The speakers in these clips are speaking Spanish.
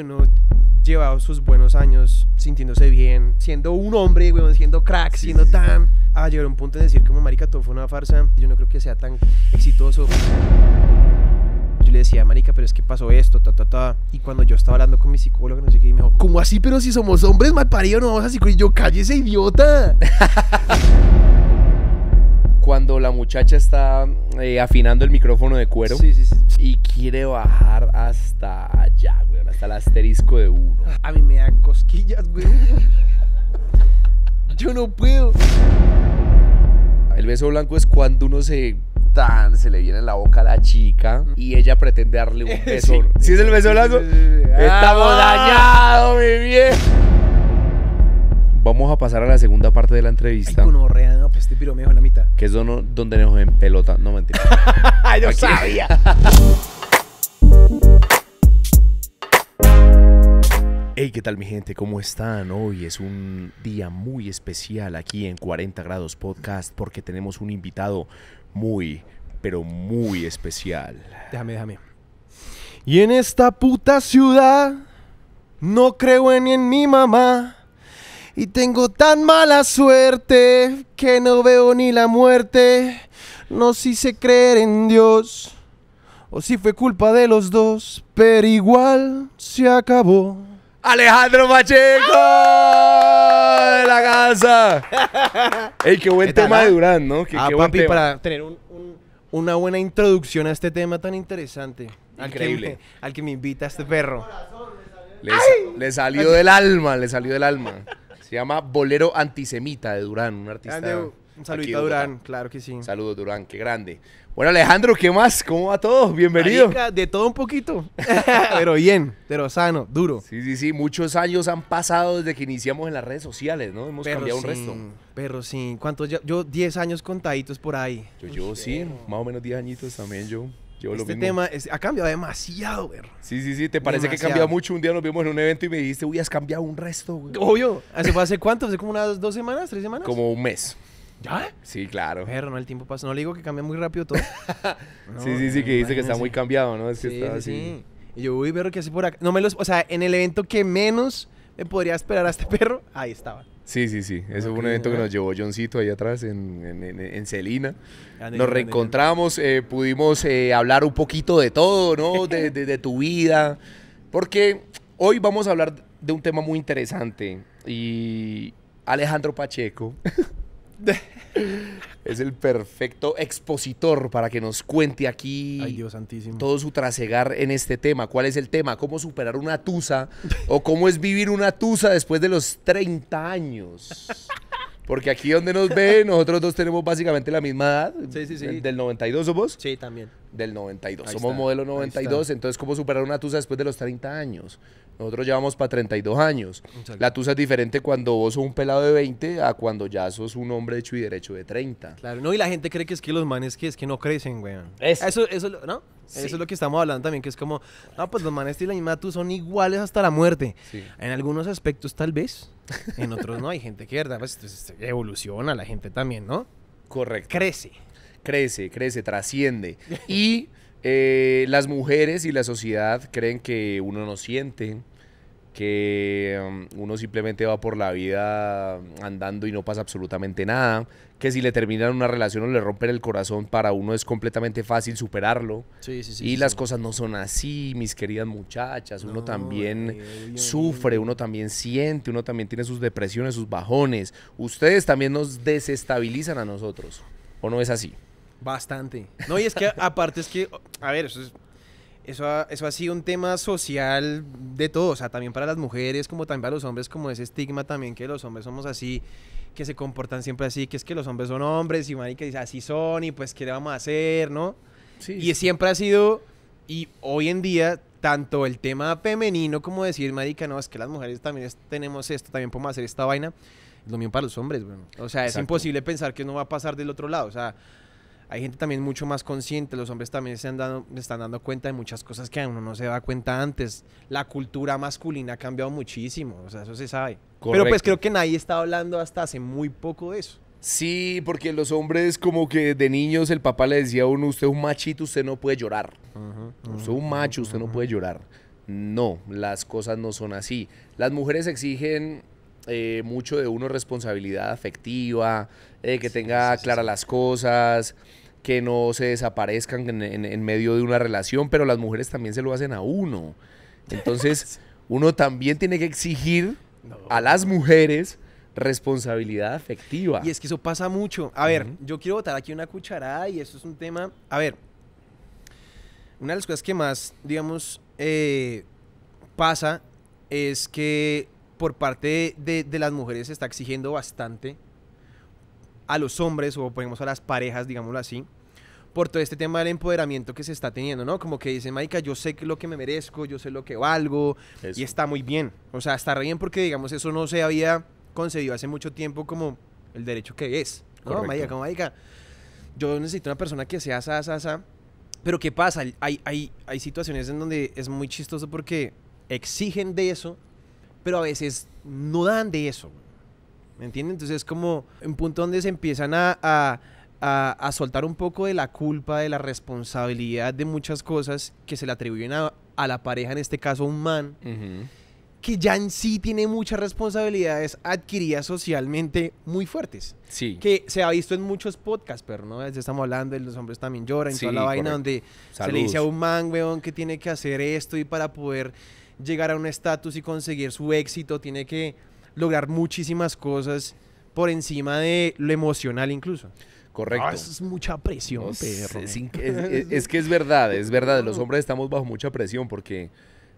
uno llevado sus buenos años sintiéndose bien, siendo un hombre, weón, siendo crack, siendo tan... Ah, A llegar a un punto en decir como marica, todo fue una farsa, yo no creo que sea tan exitoso. Yo le decía, marica, pero es que pasó esto, ta, ta, ta. Y cuando yo estaba hablando con mi psicólogo, no sé qué, y me dijo, ¿cómo así? Pero si somos hombres, mal parido, no vamos a psicólogo. Y yo, ese idiota. cuando la muchacha está eh, afinando el micrófono de cuero y quiere bajar hasta allá, güey, hasta el asterisco de uno. A mí me dan cosquillas, güey. Yo no puedo. El beso blanco es cuando uno se tan se le viene en la boca a la chica y ella pretende darle un beso. Si es el beso blanco, estamos ah. dañados, mi bien vamos a pasar a la segunda parte de la entrevista. pues este en la mitad. Que es donde, donde nos pelota, No, mentira. Yo sabía. Hey, ¿qué tal mi gente? ¿Cómo están? Hoy es un día muy especial aquí en 40 grados podcast porque tenemos un invitado muy, pero muy especial. Déjame, déjame. Y en esta puta ciudad no creo ni en mi mamá. Y tengo tan mala suerte que no veo ni la muerte. No si se creer en Dios o si fue culpa de los dos, pero igual se acabó. Alejandro Pacheco de la casa. Ey, qué buen tema de ah? Durán, ¿no? Qué, ah, papi, para tener una buena introducción a este tema tan interesante. Increíble. Al que, me invita este perro. le salió del alma, le salió del alma. Se llama Bolero Antisemita de Durán, un artista. un saludito a Durán, claro que sí. Saludos, Durán, qué grande. Bueno, Alejandro, ¿qué más? ¿Cómo va todo? Bienvenido. de todo un poquito, pero bien, pero sano, duro. Sí, sí, sí. Muchos años han pasado desde que iniciamos en las redes sociales, ¿no? Hemos cambiado un resto. Pero sí, ¿cuántos? Yo 10 años contaditos por ahí. Yo, yo sí, más o menos 10 añitos también yo este tema ha cambiado demasiado, güey. Sí, sí, sí. ¿Te parece que ha cambiado mucho? Un día nos vimos en un evento y me dijiste, uy, has cambiado un resto, güey. Obvio. ¿Hace, ¿Hace cuánto? ¿Hace como unas dos semanas? ¿Tres semanas? Como un mes. ¿Ya? Sí, claro. Pero no, el tiempo pasa. No le digo que cambia muy rápido todo. sí, sí, sí, que dice que está muy cambiado, ¿no? Es que sí, está sí, así. Y yo, uy, ver ¿qué hace por acá. No me los. O sea, en el evento que menos podría esperar a este perro, ahí estaba. Sí, sí, sí. Eso fue un evento que nos llevó Johncito ahí atrás en Celina. nos reencontramos, eh, pudimos eh, hablar un poquito de todo, ¿no? de, tu vida. Porque hoy vamos a hablar de un tema muy interesante. Y Alejandro Pacheco es el perfecto expositor para que nos cuente aquí todo su trasegar en este tema. ¿Cuál es el tema? ¿Cómo superar una tusa? ¿O cómo es vivir una tusa después de los 30 años? Porque aquí donde nos ven, nosotros dos tenemos básicamente la misma edad. Sí, sí, sí. ¿Del 92 somos? Sí, también. Del 92. somos modelo 92. Entonces, ¿cómo superar una tusa después de los 30 años? Nosotros llevamos para 32 años. La tusa es diferente cuando vos sos un pelado de 20 a cuando ya sos un hombre hecho y derecho de 30. Claro, no, y la gente cree que es que los manes que es que no crecen, güey. Eso. eso, ¿no? Eso es lo que estamos hablando también, que es como, no, pues los manes y la misma son iguales hasta la muerte. En algunos aspectos tal vez, en otros no. Hay gente que, ¿verdad? Pues, pues, este, evoluciona la gente también, ¿no? Correcto. Crece. Crece, crece, trasciende. Y... Eh, las mujeres y la sociedad creen que uno no siente, que mm, uno simplemente va por la vida andando y no pasa absolutamente nada, que si le terminan una relación o le rompen el corazón, para uno es completamente fácil superarlo. y las cosas no son así, mis queridas muchachas, uno también sufre, uno también siente, uno también tiene sus depresiones, sus bajones. Ustedes también nos desestabilizan a nosotros, ¿o no es así? Bastante. No, y es que aparte es que, a ver, eso, es, eso, ha, ha sido un tema social de todo, o sea, también para las mujeres como también para los hombres, como ese estigma también que los hombres somos así, que se comportan siempre así, que es que los hombres son hombres y marica que así son y pues qué le vamos a hacer, ¿no? Y siempre ha sido, y hoy en día tanto el tema femenino como decir, marica, no, es que las mujeres también tenemos esto, también podemos hacer esta vaina, lo mismo para los hombres, bueno. O sea, es imposible pensar que no va a pasar del otro lado. O sea, hay gente también mucho más consciente, los hombres también se, están dando cuenta de muchas cosas que a uno no se da cuenta antes. La cultura masculina ha cambiado muchísimo, o sea, eso se sabe. Pero pues creo que nadie está hablando hasta hace muy poco de eso. Sí, porque los hombres como que de niños el papá le decía a uno, usted es un machito, usted no puede llorar. usted es un macho, usted no puede llorar. No, las cosas no son así. Las mujeres exigen eh, mucho de uno responsabilidad afectiva, eh, que tenga claras las cosas, que no se desaparezcan en, medio de una relación, pero las mujeres también se lo hacen a uno. Entonces, uno también tiene que exigir a las mujeres responsabilidad afectiva. Y es que eso pasa mucho. A ver, yo quiero botar aquí una cucharada y eso es un tema... A ver, una de las cosas que más, digamos, eh, pasa es que por parte de las mujeres se está exigiendo bastante a los hombres o ponemos a las parejas, digámoslo así, por todo este tema del empoderamiento que se está teniendo, ¿no? Como que dice Maica, yo sé lo que me merezco, yo sé lo que valgo, y está muy bien. O sea, está bien porque, digamos, eso no se había concedido hace mucho tiempo como el derecho que es. No, Maica, como Maica, yo necesito una persona que sea esa asa, esa Pero ¿qué pasa? Hay, hay, hay situaciones en donde es muy chistoso porque exigen de eso, pero a veces no dan de eso. ¿Me entienden? Entonces es como un punto donde se empiezan a, a a, a, soltar un poco de la culpa, de la responsabilidad de muchas cosas que se le atribuyen a, la pareja, en este caso un man, que ya en sí tiene muchas responsabilidades adquiridas socialmente muy fuertes. Sí. Que se ha visto en muchos podcasts, pero no, ya estamos hablando de los hombres también lloran, toda la vaina donde se le dice a un man, weón, que tiene que hacer esto y para poder llegar a un estatus y conseguir su éxito tiene que lograr muchísimas cosas por encima de lo emocional incluso. Correcto. Ah, es mucha presión, perro. Es, que es verdad, es verdad. Los hombres estamos bajo mucha presión porque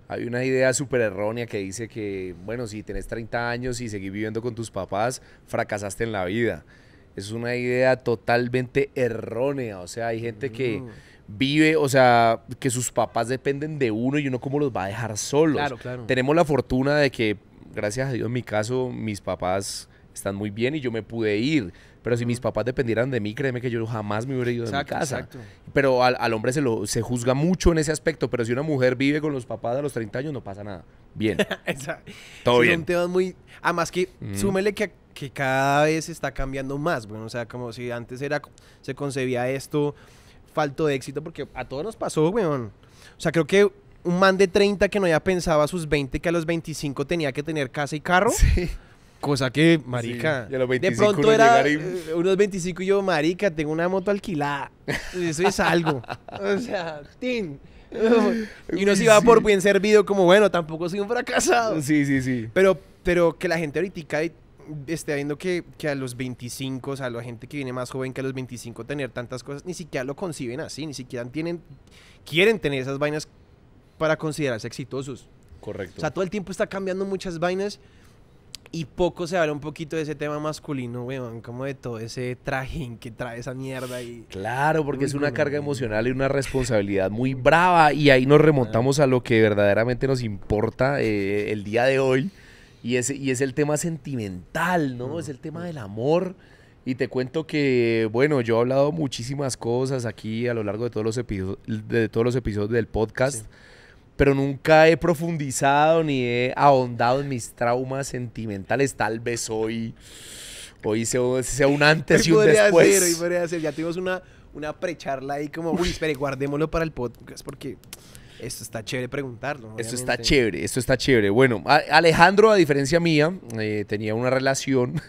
hay una idea súper errónea que dice que, bueno, si tenés 30 años y seguís viviendo con tus papás, fracasaste en la vida. Es una idea totalmente errónea. O sea, hay gente que vive, o sea, que sus papás dependen de uno y uno cómo los va a dejar solos. Claro, claro. Tenemos la fortuna de que gracias a Dios, en mi caso, mis papás están muy bien y yo me pude ir. Pero si mis papás dependieran de mí, créeme que yo jamás me hubiera ido de mi casa. Pero al, hombre se, lo, se juzga mucho en ese aspecto. Pero si una mujer vive con los papás a los 30 años, no pasa nada. Bien. Todo bien. Un tema muy... Además que, súmele que, cada vez está cambiando más. Bueno, o sea, como si antes era se concebía esto falto de éxito, porque a todos nos pasó, weón. O sea, creo que un man de 30 que no ya pensaba a sus 20 que a los 25 tenía que tener casa y carro. Sí. Cosa que, marica, de pronto era eh, unos 25 y yo, marica, tengo una moto alquilada. Eso es algo. o sea, tin. y uno se iba por bien servido como, bueno, tampoco soy un fracasado. Sí, sí, sí. Pero, pero que la gente ahorita esté viendo que, a los 25, o sea, la gente que viene más joven que a los 25 tener tantas cosas, ni siquiera lo conciben así, ni siquiera tienen, quieren tener esas vainas para considerarse exitosos. Correcto. O sea, todo el tiempo está cambiando muchas vainas y poco se habla un poquito de ese tema masculino, weón, como de todo ese trajín que trae esa mierda y Claro, porque es una carga emocional y una responsabilidad muy brava y ahí nos remontamos a lo que verdaderamente nos importa eh, el día de hoy y es, y es el tema sentimental, ¿no? Es el tema del amor. Y te cuento que, bueno, yo he hablado muchísimas cosas aquí a lo largo de todos los, episodios de todos los episodios del podcast pero nunca he profundizado ni he ahondado en mis traumas sentimentales. Tal vez hoy, hoy sea, un antes y, un después. Ya tuvimos una, una precharla ahí como, uy, espere, guardémoslo para el podcast porque... Esto está chévere preguntarlo. Esto está chévere, esto está chévere. Bueno, Alejandro, a diferencia mía, eh, tenía una relación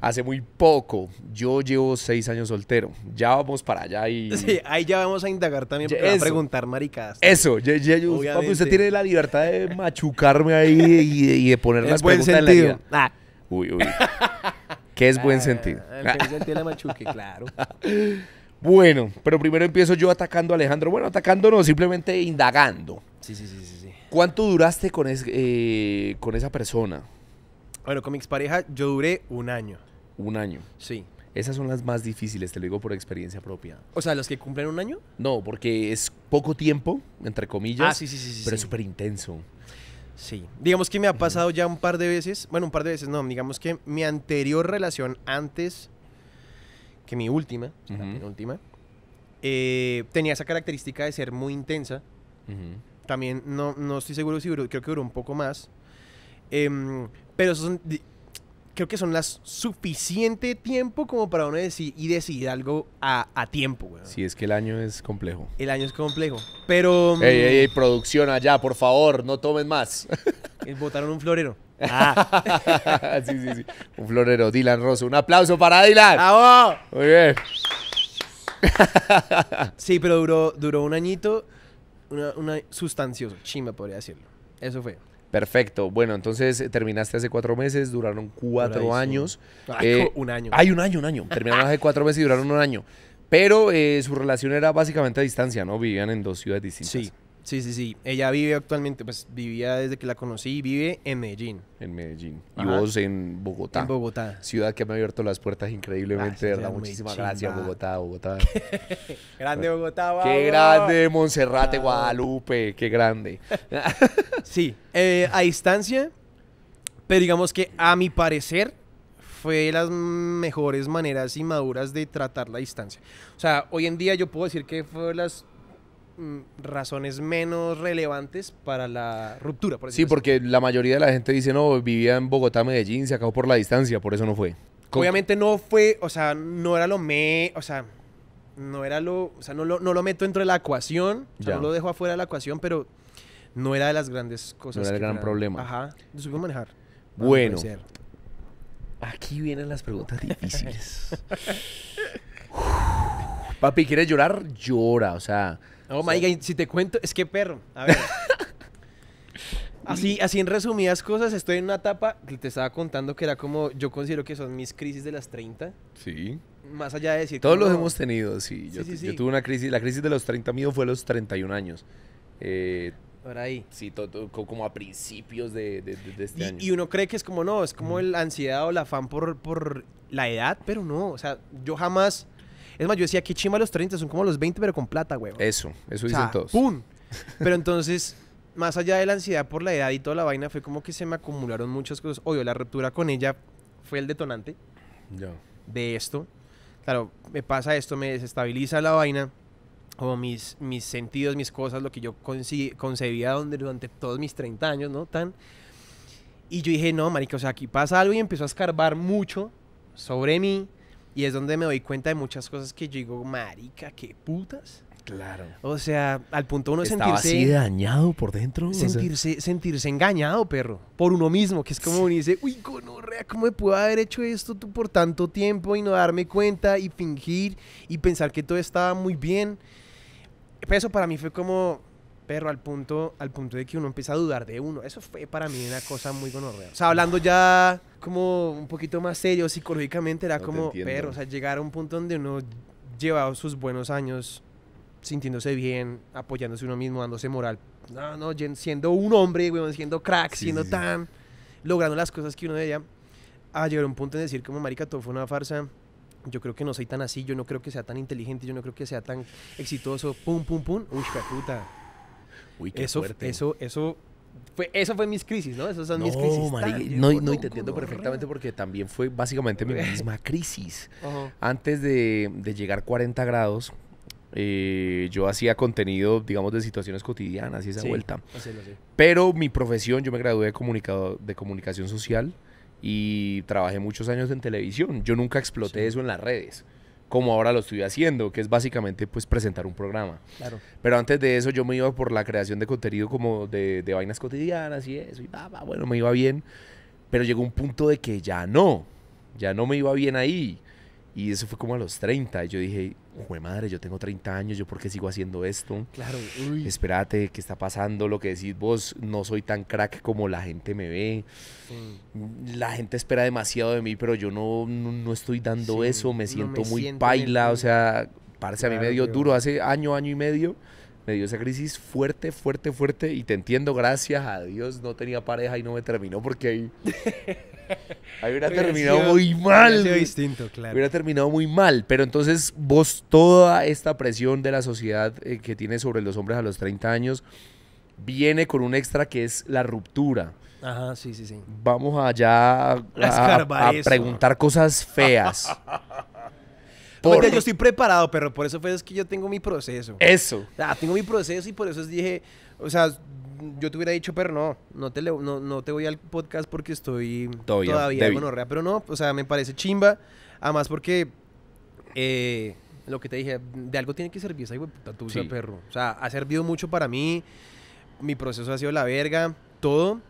hace muy poco. Yo llevo seis años soltero. Ya vamos para allá y. Sí, ahí ya vamos a indagar también, a preguntar maricadas. Eso, usted tiene la libertad de machucarme ahí y, de poner las preguntas en la ah. Uy, uy. ¿Qué es buen ah, sentido. El ah. sentido la machuque, claro. Bueno, pero primero empiezo yo atacando a Alejandro. Bueno, atacándonos, simplemente indagando. Sí, sí, sí, sí. ¿Cuánto duraste con, eh, con esa persona? Bueno, con mi expareja yo duré un año un año. Sí. Esas son las más difíciles, te lo digo por experiencia propia. O sea, las que cumplen un año. No, porque es poco tiempo, entre comillas. Ah, sí, sí, sí. pero es súper intenso. Sí. Digamos que me ha pasado ya un par de veces. Bueno, un par de veces no. Digamos que mi anterior relación antes que mi última, última, eh, tenía esa característica de ser muy intensa. También no, no estoy seguro si duró, creo que duró un poco más. Em, pero eso son creo que son las suficiente tiempo como para uno decir y decidir algo a, tiempo, si Sí, es que el año es complejo. El año es complejo. Pero. Mm, ey, ey, producción allá, por favor, no tomen más. Eh, votaron un florero. Ah. sí, sí, sí. Un florero, Dylan Rosso. Un aplauso para Dylan. ¡Bravo! Muy bien. sí, pero duró, duró un añito, una, sustancioso, chimba podría decirlo. Eso fue. Perfecto. Bueno, entonces eh, terminaste hace cuatro meses, duraron cuatro años. Ah, eh, un año. Hay un año, un año. Terminaron hace cuatro meses y duraron un año. Pero eh, su relación era básicamente a distancia, ¿no? Vivían en dos ciudades distintas. Sí. Sí, sí, sí. Ella vive actualmente, pues vivía desde que la conocí, vive en Medellín. En Medellín. Y vos en Bogotá. En Bogotá. Ciudad que me ha abierto las puertas increíblemente, ¿verdad? Muchísimas gracias, Bogotá, Bogotá. grande Bogotá, Qué grande, Monserrate, Guadalupe, qué grande. sí, eh, a distancia, pero digamos que a mi parecer fue de las mejores maneras y maduras de tratar la distancia. O sea, hoy en día yo puedo decir que fue las Mm, razones menos relevantes para la ruptura. Por sí, porque la mayoría de la gente dice, no, vivía en Bogotá, Medellín, se acabó por la distancia, por eso no fue. Obviamente no fue, o sea, no era lo me, o sea, no era lo, o sea, no lo, no lo meto dentro de la ecuación, Ya no lo dejo afuera de la ecuación, pero no era de las grandes cosas. No era el gran problema. Ajá, lo supimos manejar. Bueno, aquí vienen las preguntas difíciles. Papi, ¿quieres llorar? Llora, o sea, Oh my God, si te cuento, es que perro. A ver. Así, así en resumidas cosas, estoy en una etapa que te estaba contando que era como, yo considero que son mis crisis de las 30. Sí. Más allá de decir... Todos los hemos tenido, sí. Yo, tuve una crisis, la crisis de los 30 mío fue a los 31 años. Eh, Por ahí. Sí, como a principios de, este y, año. Y uno cree que es como, no, es como la ansiedad o el afán por, por la edad, pero no, o sea, yo jamás... Es más, yo decía, qué chima los 30, son como los 20, pero con plata, güey. Eso, eso dicen todos. ¡Pum! Pero entonces, más allá de la ansiedad por la edad y toda la vaina, fue como que se me acumularon muchas cosas. Obvio, la ruptura con ella fue el detonante de esto. Claro, me pasa esto, me desestabiliza la vaina como mis, mis sentidos, mis cosas, lo que yo concebía donde, durante todos mis 30 años, ¿no? Tan. Y yo dije, no, marica, o sea, aquí pasa algo y empezó a escarbar mucho sobre mí, y es donde me doy cuenta de muchas cosas que yo digo, marica, qué putas. Claro. O sea, al punto uno Estaba sentirse. así dañado por dentro. Sentirse, sentirse engañado, perro. Por uno mismo, que es como uno dice, uy, conorrea, ¿cómo me puedo haber hecho esto tú por tanto tiempo y no darme cuenta y fingir y pensar que todo estaba muy bien? eso para mí fue como, perro al punto, al punto de que uno empieza a dudar de uno. Eso fue para mí una cosa muy gonorrea. O sea, hablando ya como un poquito más serio psicológicamente, era como perro, o sea, llegar a un punto donde uno llevaba sus buenos años sintiéndose bien, apoyándose uno mismo, dándose moral. No, no, siendo un hombre, siendo crack, siendo tan, logrando las cosas que uno veía A llegar a un punto en decir como, marica, todo fue una farsa yo creo que no soy tan así, yo no creo que sea tan inteligente, yo no creo que sea tan exitoso, pum, pum, pum, uy, puta. Uy, eso, Eso, eso, fue, eso fue mis crisis, ¿no? Esas son mis crisis. no, no, entiendo perfectamente porque también fue básicamente mi misma crisis. Antes de, de llegar 40 grados, eh, yo hacía contenido, digamos, de situaciones cotidianas y esa vuelta. Pero mi profesión, yo me gradué de, comunicado, de comunicación social y trabajé muchos años en televisión. Yo nunca exploté eso en las redes como ahora lo estoy haciendo, que es básicamente pues presentar un programa. Pero antes de eso yo me iba por la creación de contenido como de, de vainas cotidianas y eso, y va, va, bueno, me iba bien, pero llegó un punto de que ya no, ya no me iba bien ahí. Y eso fue como a los 30, y yo dije, jue madre, yo tengo 30 años, ¿yo por qué sigo haciendo esto? Claro, Espérate, ¿qué está pasando? Lo que decís vos, no soy tan crack como la gente me ve. Mm. La gente espera demasiado de mí, pero yo no, estoy dando eso, me siento muy paila, o sea, parece a mí medio duro hace año, año y medio. Me dio esa crisis fuerte, fuerte, fuerte. Y te entiendo, gracias a Dios no tenía pareja y no me terminó porque Ahí hubiera, terminado muy mal. Hubiera distinto, Hubiera terminado muy mal. Pero entonces vos, toda esta presión de la sociedad eh, que tiene sobre los hombres a los 30 años, viene con un extra que es la ruptura. Ajá, sí, sí, sí. Vamos allá a, preguntar cosas feas. yo estoy preparado, pero por eso fue es que yo tengo mi proceso. Eso. Ah, tengo mi proceso y por eso dije, o sea, yo te hubiera dicho, pero no, no te, no, te voy al podcast porque estoy todavía, en Monorrea, Pero no, o sea, me parece chimba. Además porque eh, lo que te dije, de algo tiene que servir esa puta tuya, perro. O sea, ha servido mucho para mí. Mi proceso ha sido la verga, todo.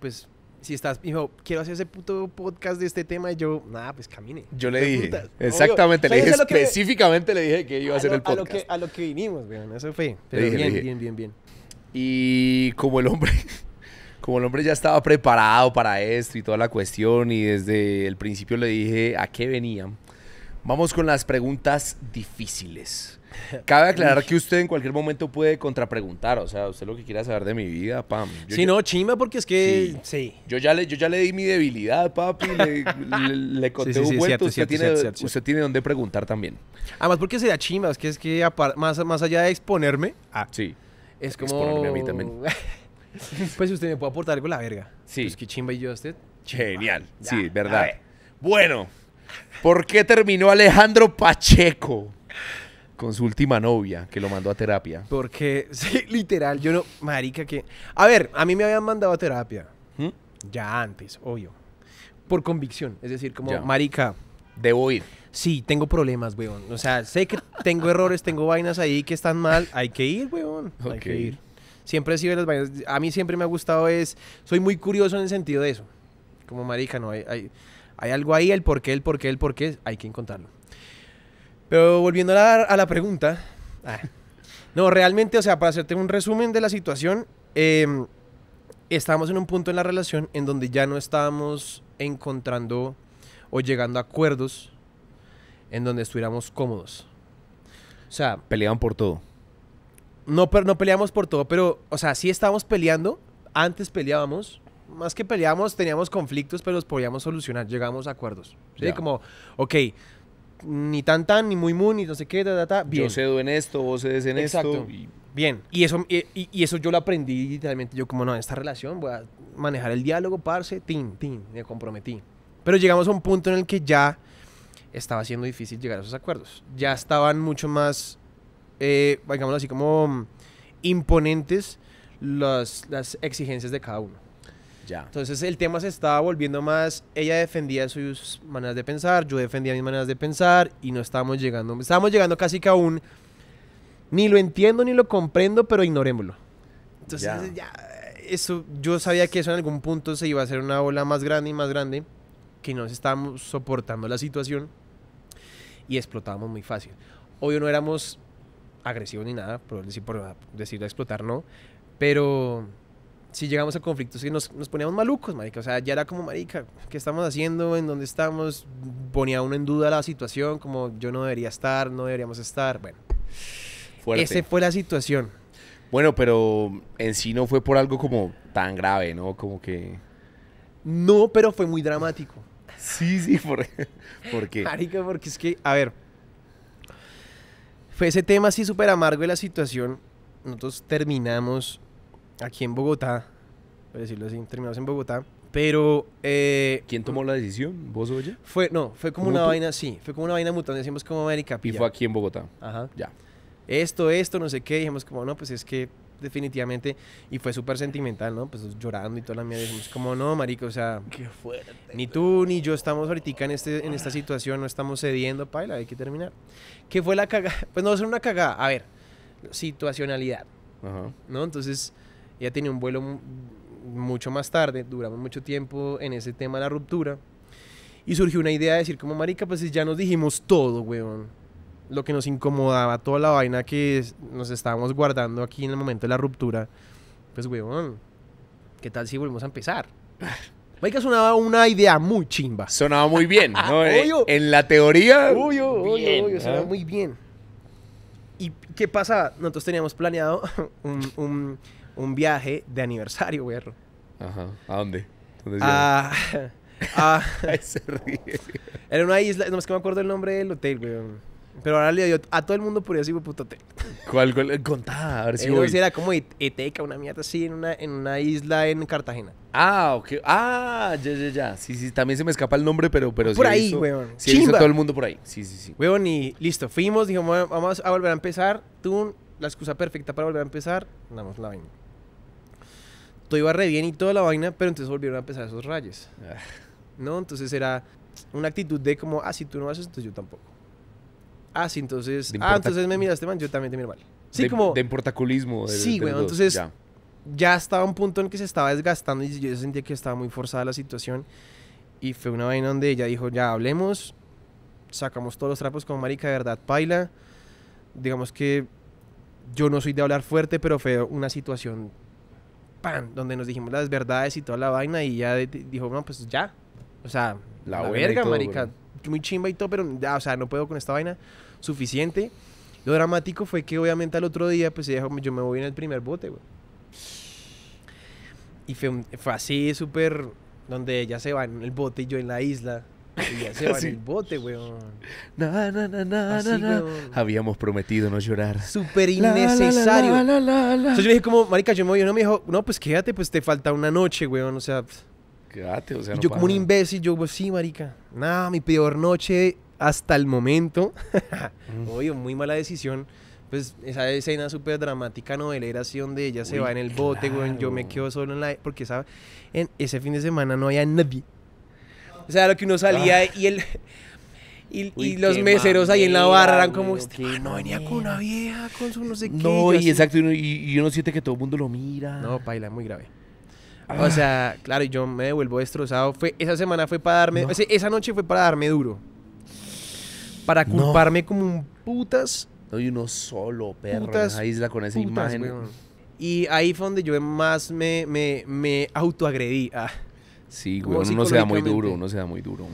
Pues si estás, hijo, quiero hacer ese puto podcast de este tema, y yo, nada, pues camine. Yo le dije, exactamente, le dije específicamente, le dije que iba a, hacer el podcast. A lo que, a lo que vinimos, weón, eso fue. Pero bien, bien, bien, bien. Y como el hombre, como el hombre ya estaba preparado para esto y toda la cuestión, y desde el principio le dije a qué venía, vamos con las preguntas difíciles. Cabe aclarar que usted en cualquier momento puede contrapreguntar, o sea, usted lo que quiera saber de mi vida, pam. si sí, no, chima, porque es que... Sí. Yo, ya le, yo ya le di mi debilidad, papi, le, le, conté un cuento, usted, tiene, usted donde preguntar también. Además, porque sería chima, es que es que más, más allá de exponerme... Ah, sí es como. A mí pues usted me puede aportar algo la verga. Sí. Pues que chimba y yo usted. Genial. Ah, sí, verdad. Bueno, ¿por qué terminó Alejandro Pacheco con su última novia que lo mandó a terapia? Porque, sí, literal, yo no. Marica, que. A ver, a mí me habían mandado a terapia. ¿Mm? Ya antes, obvio. Por convicción. Es decir, como, marica. Debo ir sí, tengo problemas, weón. O sea, sé que tengo errores, tengo vainas ahí que están mal. Hay que ir, weón. Hay que ir. Siempre he sido las vainas. A mí siempre me ha gustado es... Soy muy curioso en el sentido de eso. Como marica, no hay, hay, algo ahí, el por el por qué, el por Hay que encontrarlo. Pero volviendo a la, pregunta... Ah. no, realmente, o sea, para hacerte un resumen de la situación... Em, estamos estábamos en un punto en la relación en donde ya no estábamos encontrando o llegando a acuerdos en donde estuviéramos cómodos. O sea... Peleaban por todo. No, pero no peleamos por todo, pero, o sea, sí estábamos peleando. Antes peleábamos. Más que peleábamos, teníamos conflictos, pero los podíamos solucionar. Llegábamos a acuerdos. ¿sí? Como, ok, ni tan tan, ni muy muy, ni no sé qué, ta, Yo cedo en esto, vos cedes en esto. Y... Bien. Y eso, y, eso yo lo aprendí literalmente. Yo, como, no, en esta relación voy a manejar el diálogo, parce, tin, tin, me comprometí. Pero llegamos a un punto en el que ya estaba siendo difícil llegar a esos acuerdos. Ya estaban mucho más, eh, digamos así, como mm, imponentes las, las exigencias de cada uno. Ya. Entonces el tema se estaba volviendo más, ella defendía sus maneras de pensar, yo defendía mis maneras de pensar y no estábamos llegando, estábamos llegando casi que aún, ni lo entiendo ni lo comprendo, pero ignorémoslo. Entonces ya. eso, yo sabía que eso en algún punto se iba a hacer una ola más grande y más grande que no estábamos soportando la situación y explotábamos muy fácil. Obvio no éramos agresivos ni nada, por decir, por explotar no, pero si llegamos a conflictos y nos, nos, poníamos malucos, marica. O sea, ya era como, marica, ¿qué estamos haciendo? ¿En dónde estamos? Ponía uno en duda la situación, como yo no debería estar, no deberíamos estar. Bueno, Fuerte. esa fue la situación. Bueno, pero en sí no fue por algo como tan grave, ¿no? Como que... No, pero fue muy dramático. Sí, sí, ¿por, qué? porque es que, a ver, fue ese tema así súper amargo de la situación. Nosotros terminamos aquí en Bogotá, por decirlo así, terminamos en Bogotá. Pero. Eh, ¿Quién tomó la decisión? ¿Vos o ella? Fue, no, fue como una vaina, sí, fue como una vaina mutante. Decimos como América. Y fue aquí en Bogotá. Ajá. Ya. Esto, esto, no sé qué. Dijimos como, no, pues es que definitivamente. Y fue súper sentimental, ¿no? Pues llorando y toda la mía. decimos, como no, marico, o sea. Qué fuerte. Ni tú ni yo estamos ahorita en, este, en esta situación, no estamos cediendo, paila, hay que terminar. ¿Qué fue la cagada? Pues no, es una cagada. A ver, situacionalidad. ¿No? Entonces, ella tenía un vuelo mucho más tarde, duramos mucho tiempo en ese tema la ruptura. Y surgió una idea de decir, como marica, pues ya nos dijimos todo, weón lo que nos incomodaba, toda la vaina que nos estábamos guardando aquí en el momento de la ruptura, pues, weón, ¿qué tal si volvemos a empezar? que sonaba una idea muy chimba. Sonaba muy bien, ¿no? Eh, en la teoría. Uy, uy, uy, sonaba muy bien. ¿Y qué pasa? Nosotros teníamos planeado un, un, un viaje de aniversario, weón Ajá. ¿A dónde? ¿Dónde ah, ah, se ríe. Era una isla, no que me acuerdo el nombre del hotel, weón pero ahora le dio a todo el mundo por así, puto Te... ¿Cuál, cuál? Contá, a ver si eh, voy. Era como Eteca, una mierda así, en una, en una isla en Cartagena. Ah, ok. Ah, ya, ya, ya. Sí, sí, también se me escapa el nombre, pero, pero por ahí, weón. Sí, hizo todo el mundo por ahí. Sí, sí, sí. Weón, y listo. Fuimos, dijimos, vamos a volver a empezar. Tú, la excusa perfecta para volver a empezar. Damos la vaina. Todo iba re bien y toda la vaina, pero entonces volvieron a empezar esos rayos. Ah. ¿No? Entonces era una actitud de como, ah, si tú no haces, entonces yo tampoco ah, sí, entonces, ah, entonces me miraste mal, yo también te miro mal. Sí, como... De importaculismo. sí, güey, entonces ya. estaba un punto en que se estaba desgastando y yo sentía que estaba muy forzada la situación. Y fue una vaina donde ella dijo, ya hablemos, sacamos todos los trapos con marica, de verdad, paila. Digamos que yo no soy de hablar fuerte, pero fue una situación, pan, donde nos dijimos las verdades y toda la vaina y ya dijo, no, pues ya. O sea, la, verga, marica muy chimba y todo, pero o sea, no puedo con esta vaina suficiente. Lo dramático fue que obviamente al otro día, pues yo me voy en el primer bote, güey. Y fue, fue así, súper, donde ella se va en el bote y yo en la isla. Y ya se va en el bote, weón. así, Habíamos prometido no llorar. Súper innecesario. Entonces yo dije como, marica, yo me voy. Y uno me dijo, no, pues quédate, pues te falta una noche, weón. O sea... Quédate, o sea. yo, como un imbécil, yo, pues sí, marica. Nada, mi peor noche hasta el momento. Oye, muy mala decisión. Pues esa escena súper dramática novelera, así donde ella se va en el bote, güey. Yo me quedo solo en la. Porque, ¿sabes? En ese fin de semana no había nadie. O sea, lo que uno salía ah. y el. Y, los meseros ahí en la barra eran como, este no venía con una vieja, con su no sé qué. No, y, exacto, y uno, siente que todo el mundo lo mira. No, paila, muy grave. O sea, claro, yo me vuelvo destrozado. Fue, esa semana fue para darme. esa noche fue para darme duro. Para culparme como un putas. No, uno solo, perro, isla con esa imagen. Y ahí fue donde yo más me, me, me autoagredí. Ah. sí, güey, uno se da muy duro, uno se da muy duro.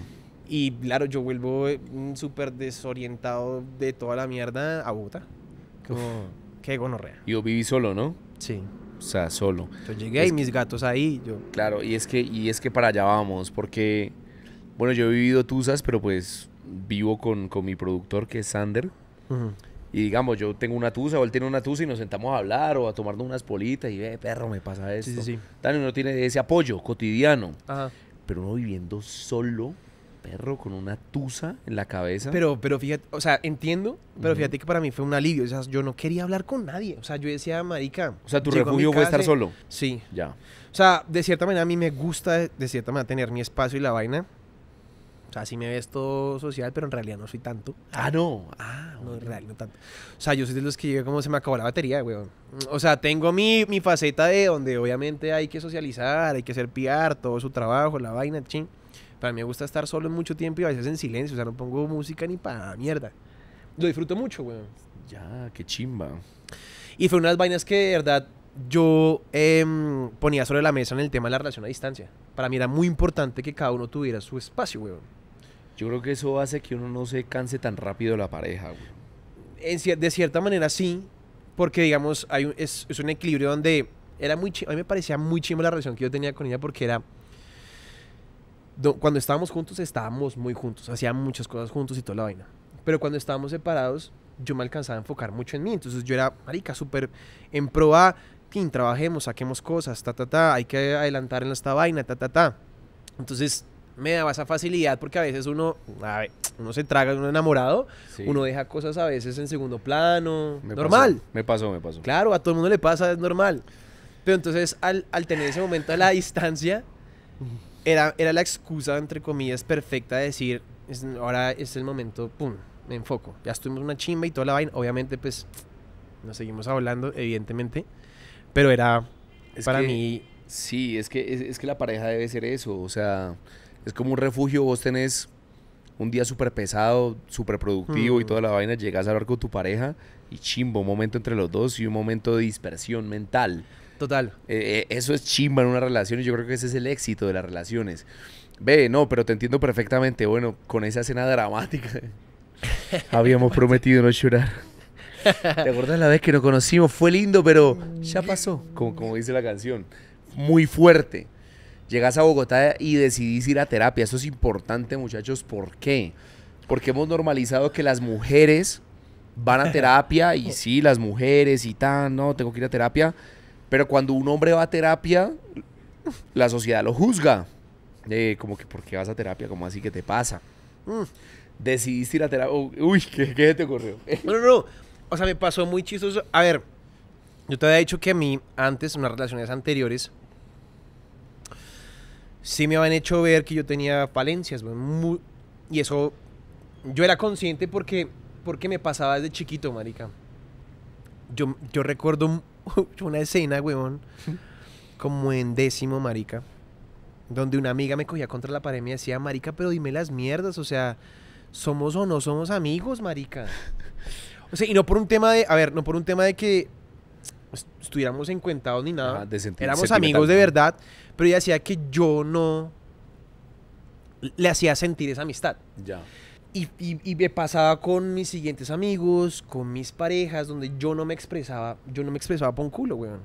Y claro, yo vuelvo eh, súper desorientado de toda la mierda a Bogotá. Como, qué gonorrea. yo viví solo, ¿no? Sí o sea, solo. Yo llegué y mis gatos ahí, yo. Claro, y es que y es que para allá vamos, porque bueno, yo he vivido tusas, pero pues vivo con, mi productor que es Sander. Y digamos, yo tengo una tusa o él tiene una tusa y nos sentamos a hablar o a tomarnos unas politas y ve, eh, perro, me pasa esto. Sí, sí, uno tiene ese apoyo cotidiano. Pero uno viviendo solo, perro con una tusa en la cabeza. Pero, pero fíjate, o sea, entiendo, pero fíjate que para mí fue un alivio. O sea, yo no quería hablar con nadie. O sea, yo decía, marica. O sea, tu refugio fue estar solo. Sí. Ya. O sea, de cierta manera a mí me gusta, de cierta manera, tener mi espacio y la vaina. O sea, sí me ves todo social, pero en realidad no soy tanto. Ah, no. Ah, ah no, en realidad no tanto. O sea, yo soy de los que llegué como se me acabó la batería, weón. O sea, tengo mi, faceta de donde obviamente hay que socializar, hay que ser piar todo su trabajo, la vaina, ching. Para mí me gusta estar solo en mucho tiempo y a veces en silencio, o sea, no pongo música ni para mierda. Lo disfruto mucho, güey. Ya, qué chimba. Y fue unas vainas que de verdad yo em, ponía sobre la mesa en el tema de la relación a distancia. Para mí era muy importante que cada uno tuviera su espacio, güey. Yo creo que eso hace que uno no se canse tan rápido de la pareja, güey. de cierta manera sí, porque digamos, hay es, un equilibrio donde era muy a mí me parecía muy chimba la relación que yo tenía con ella porque era cuando estábamos juntos, estábamos muy juntos, hacíamos muchas cosas juntos y toda la vaina. Pero cuando estábamos separados, yo me alcanzaba a enfocar mucho en mí. Entonces yo era, marica, súper en pro a, trabajemos, saquemos cosas, ta, ta, ta, hay que adelantar en esta vaina, ta, ta, ta. Entonces me daba esa facilidad porque a veces uno, a ver, uno se traga, uno enamorado, uno deja cosas a veces en segundo plano, normal. me pasó, me pasó. Claro, a todo el mundo le pasa, es normal. Pero entonces al, al tener ese momento a la distancia era, la excusa, entre comillas, perfecta de decir, ahora es el momento, pum, me enfoco. Ya estuvimos una chimba y toda la vaina. Obviamente, pues, nos seguimos hablando, evidentemente. Pero era, para mí... Sí, es que, es, que la pareja debe ser eso. O sea, es como un refugio. Vos tenés un día súper pesado, súper productivo y mm. toda la vaina, llegas a hablar con tu pareja y chimbo, un momento entre los dos y un momento de dispersión mental. Total. Eh, eh, eso es chimba en una relación y yo creo que ese es el éxito de las relaciones. Ve, no, pero te entiendo perfectamente. Bueno, con esa escena dramática habíamos prometido no llorar. ¿Te acuerdas la vez que nos conocimos? Fue lindo, pero ya pasó, como, dice la canción. Muy fuerte. Llegas a Bogotá y decidís ir a terapia. Eso es importante, muchachos. ¿Por qué? Porque hemos normalizado que las mujeres van a terapia y sí, las mujeres y tal no, tengo que ir a terapia pero cuando un hombre va a terapia, la sociedad lo juzga. como que, ¿por qué vas a terapia? ¿Cómo así que te pasa? Mm, decidiste ir a terapia. Uy, ¿qué, te ocurrió? No, no, no. O sea, me pasó muy chistoso. A ver, yo te había dicho que a mí, antes, en unas relaciones anteriores, sí me habían hecho ver que yo tenía falencias. y eso, yo era consciente porque, porque me pasaba desde chiquito, marica. Yo, yo recuerdo una escena, weón, como en décimo, marica, donde una amiga me cogía contra la pared y me decía, marica, pero dime las mierdas, o sea, somos o no somos amigos, marica. O sea, y no por un tema de, a ver, no por un tema de que estuviéramos encuentados ni nada, éramos amigos de verdad, pero ella decía que yo no le hacía sentir esa amistad. Ya. Y, me pasaba con mis siguientes amigos, con mis parejas, donde yo no me expresaba, yo no me expresaba por un culo, weón.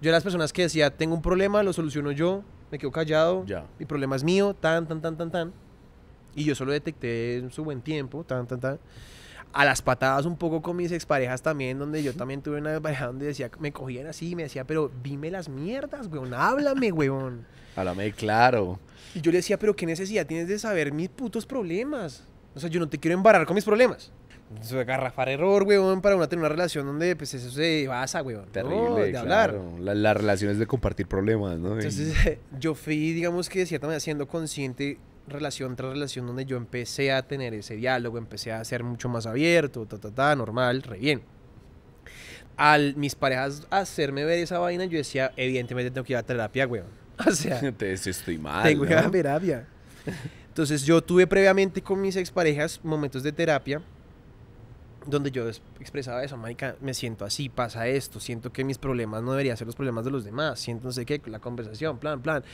Yo era las personas que decía, tengo un problema, lo soluciono yo, me quedo callado, ya. mi problema es mío, tan, tan, tan, tan, tan. Y yo solo detecté en su buen tiempo, tan, tan, tan. A las patadas un poco con mis exparejas también, donde yo también tuve una pareja donde decía, me cogían así y me decía, pero dime las mierdas, weón, háblame, weón. háblame claro. Y yo le decía, pero qué necesidad tienes de saber mis putos problemas o sea, yo no te quiero embarrar con mis problemas. Eso agarrafar error, weón, para una tener una relación donde pues eso se basa, weón. Terrible, de hablar. La, las relaciones de compartir problemas, ¿no? Entonces, yo fui, digamos que de cierta manera, siendo consciente relación tras relación donde yo empecé a tener ese diálogo, empecé a ser mucho más abierto, ta, ta, ta, normal, re bien. Al mis parejas hacerme ver esa vaina, yo decía, evidentemente tengo que ir a terapia, weón. O sea, Entonces, estoy mal. Tengo que ir a terapia. Entonces yo tuve previamente con mis exparejas momentos de terapia donde yo expresaba eso, marica, me siento así, pasa esto, siento que mis problemas no deberían ser los problemas de los demás, siento no sé qué, la conversación, plan, plan.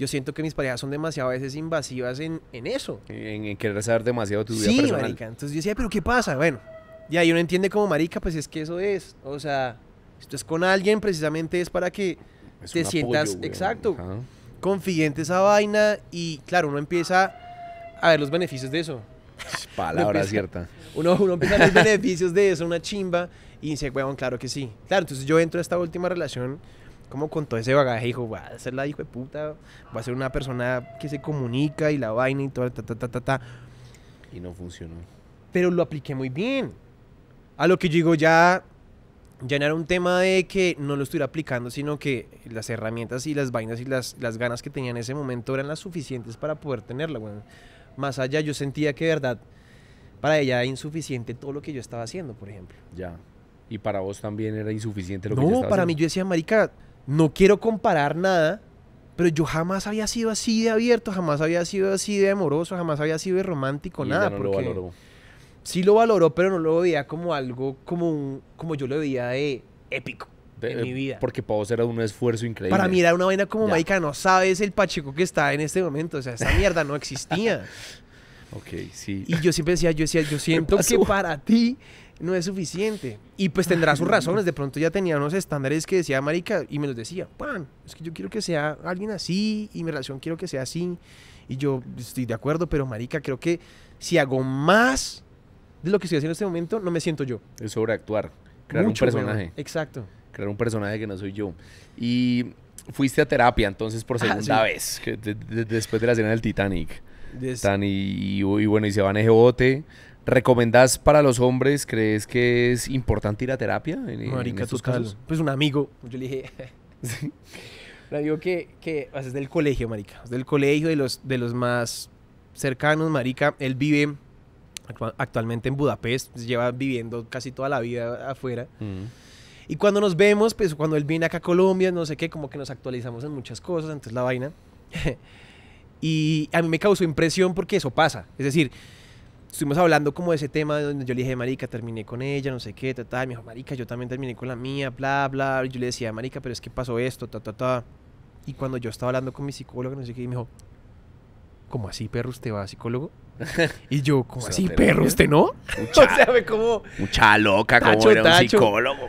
Yo siento que mis parejas son demasiado a veces invasivas en, en eso. En, querer saber demasiado tu vida sí, marica. Entonces yo decía, pero ¿qué pasa? Bueno, y ahí uno entiende como, marica, pues es que eso es. O sea, esto es con alguien, precisamente es para que te sientas, exacto, esa vaina y claro, uno empieza a ver los beneficios de eso. Palabra cierta. Uno, uno empieza los beneficios de eso, una chimba, y dice, weón, claro que sí. Claro, entonces yo entro a esta última relación como con todo ese bagaje, hijo voy a ser la hijo de puta, voy a ser una persona que se comunica y la vaina y todo, ta, ta, ta, ta, Y no funcionó. Pero lo apliqué muy bien. A lo que yo digo, ya, ya no era un tema de que no lo estuviera aplicando, sino que las herramientas y las vainas y las, las ganas que tenía en ese momento eran las suficientes para poder tenerla, weón más allá, yo sentía que verdad para ella era insuficiente todo lo que yo estaba haciendo, por ejemplo. Ya. Y para vos también era insuficiente lo que yo estaba No, para mí yo decía, marica, no quiero comparar nada, pero yo jamás había sido así de abierto, jamás había sido así de amoroso, jamás había sido de romántico, nada. No porque lo valoró. Sí lo valoró, pero no lo veía como algo, como, como yo lo veía de épico. En mi eh, vida. Porque para vos era un esfuerzo increíble. Para mirar una vaina como Marica no sabes el Pacheco que está en este momento. O sea, esa mierda no existía. ok, sí. Y yo siempre decía, yo decía, yo siento que para ti no es suficiente. Y pues tendrá sus razones. De pronto ya tenía unos estándares que decía Marica y me los decía. Pan, es que yo quiero que sea alguien así y mi relación quiero que sea así. Y yo estoy de acuerdo, pero Marica, creo que si hago más de lo que estoy haciendo en este momento, no me siento yo. Es sobreactuar, crear Mucho, un personaje. exacto crear un personaje que no soy yo. Y fuiste a terapia entonces por ah, segunda vez, después de la escena del Titanic. y, bueno, y se van en bote. ¿Recomendás para los hombres, crees que es importante ir a terapia en, Marica, casos? Pues un amigo, yo le dije... sí. Un que, que es del colegio, marica. Es del colegio, de los, de los más cercanos, marica. Él vive actualmente en Budapest, lleva viviendo casi toda la vida afuera. Mm. Y cuando nos vemos, pues cuando él viene acá a Colombia, no sé qué, como que nos actualizamos en muchas cosas, entonces la vaina. y a mí me causó impresión porque eso pasa. Es decir, estuvimos hablando como de ese tema donde yo le dije, marica, terminé con ella, no sé qué, ta, ta. Y me dijo, marica, yo también terminé con la mía, bla, bla. Y yo le decía, marica, pero es que pasó esto, ta, ta, ta. Y cuando yo estaba hablando con mi psicólogo, no sé qué, y me dijo, ¿cómo así, perro, usted va a psicólogo? Y yo, ¿cómo así, perro, usted no? Mucha, o sea, como... Mucha loca, como era un psicólogo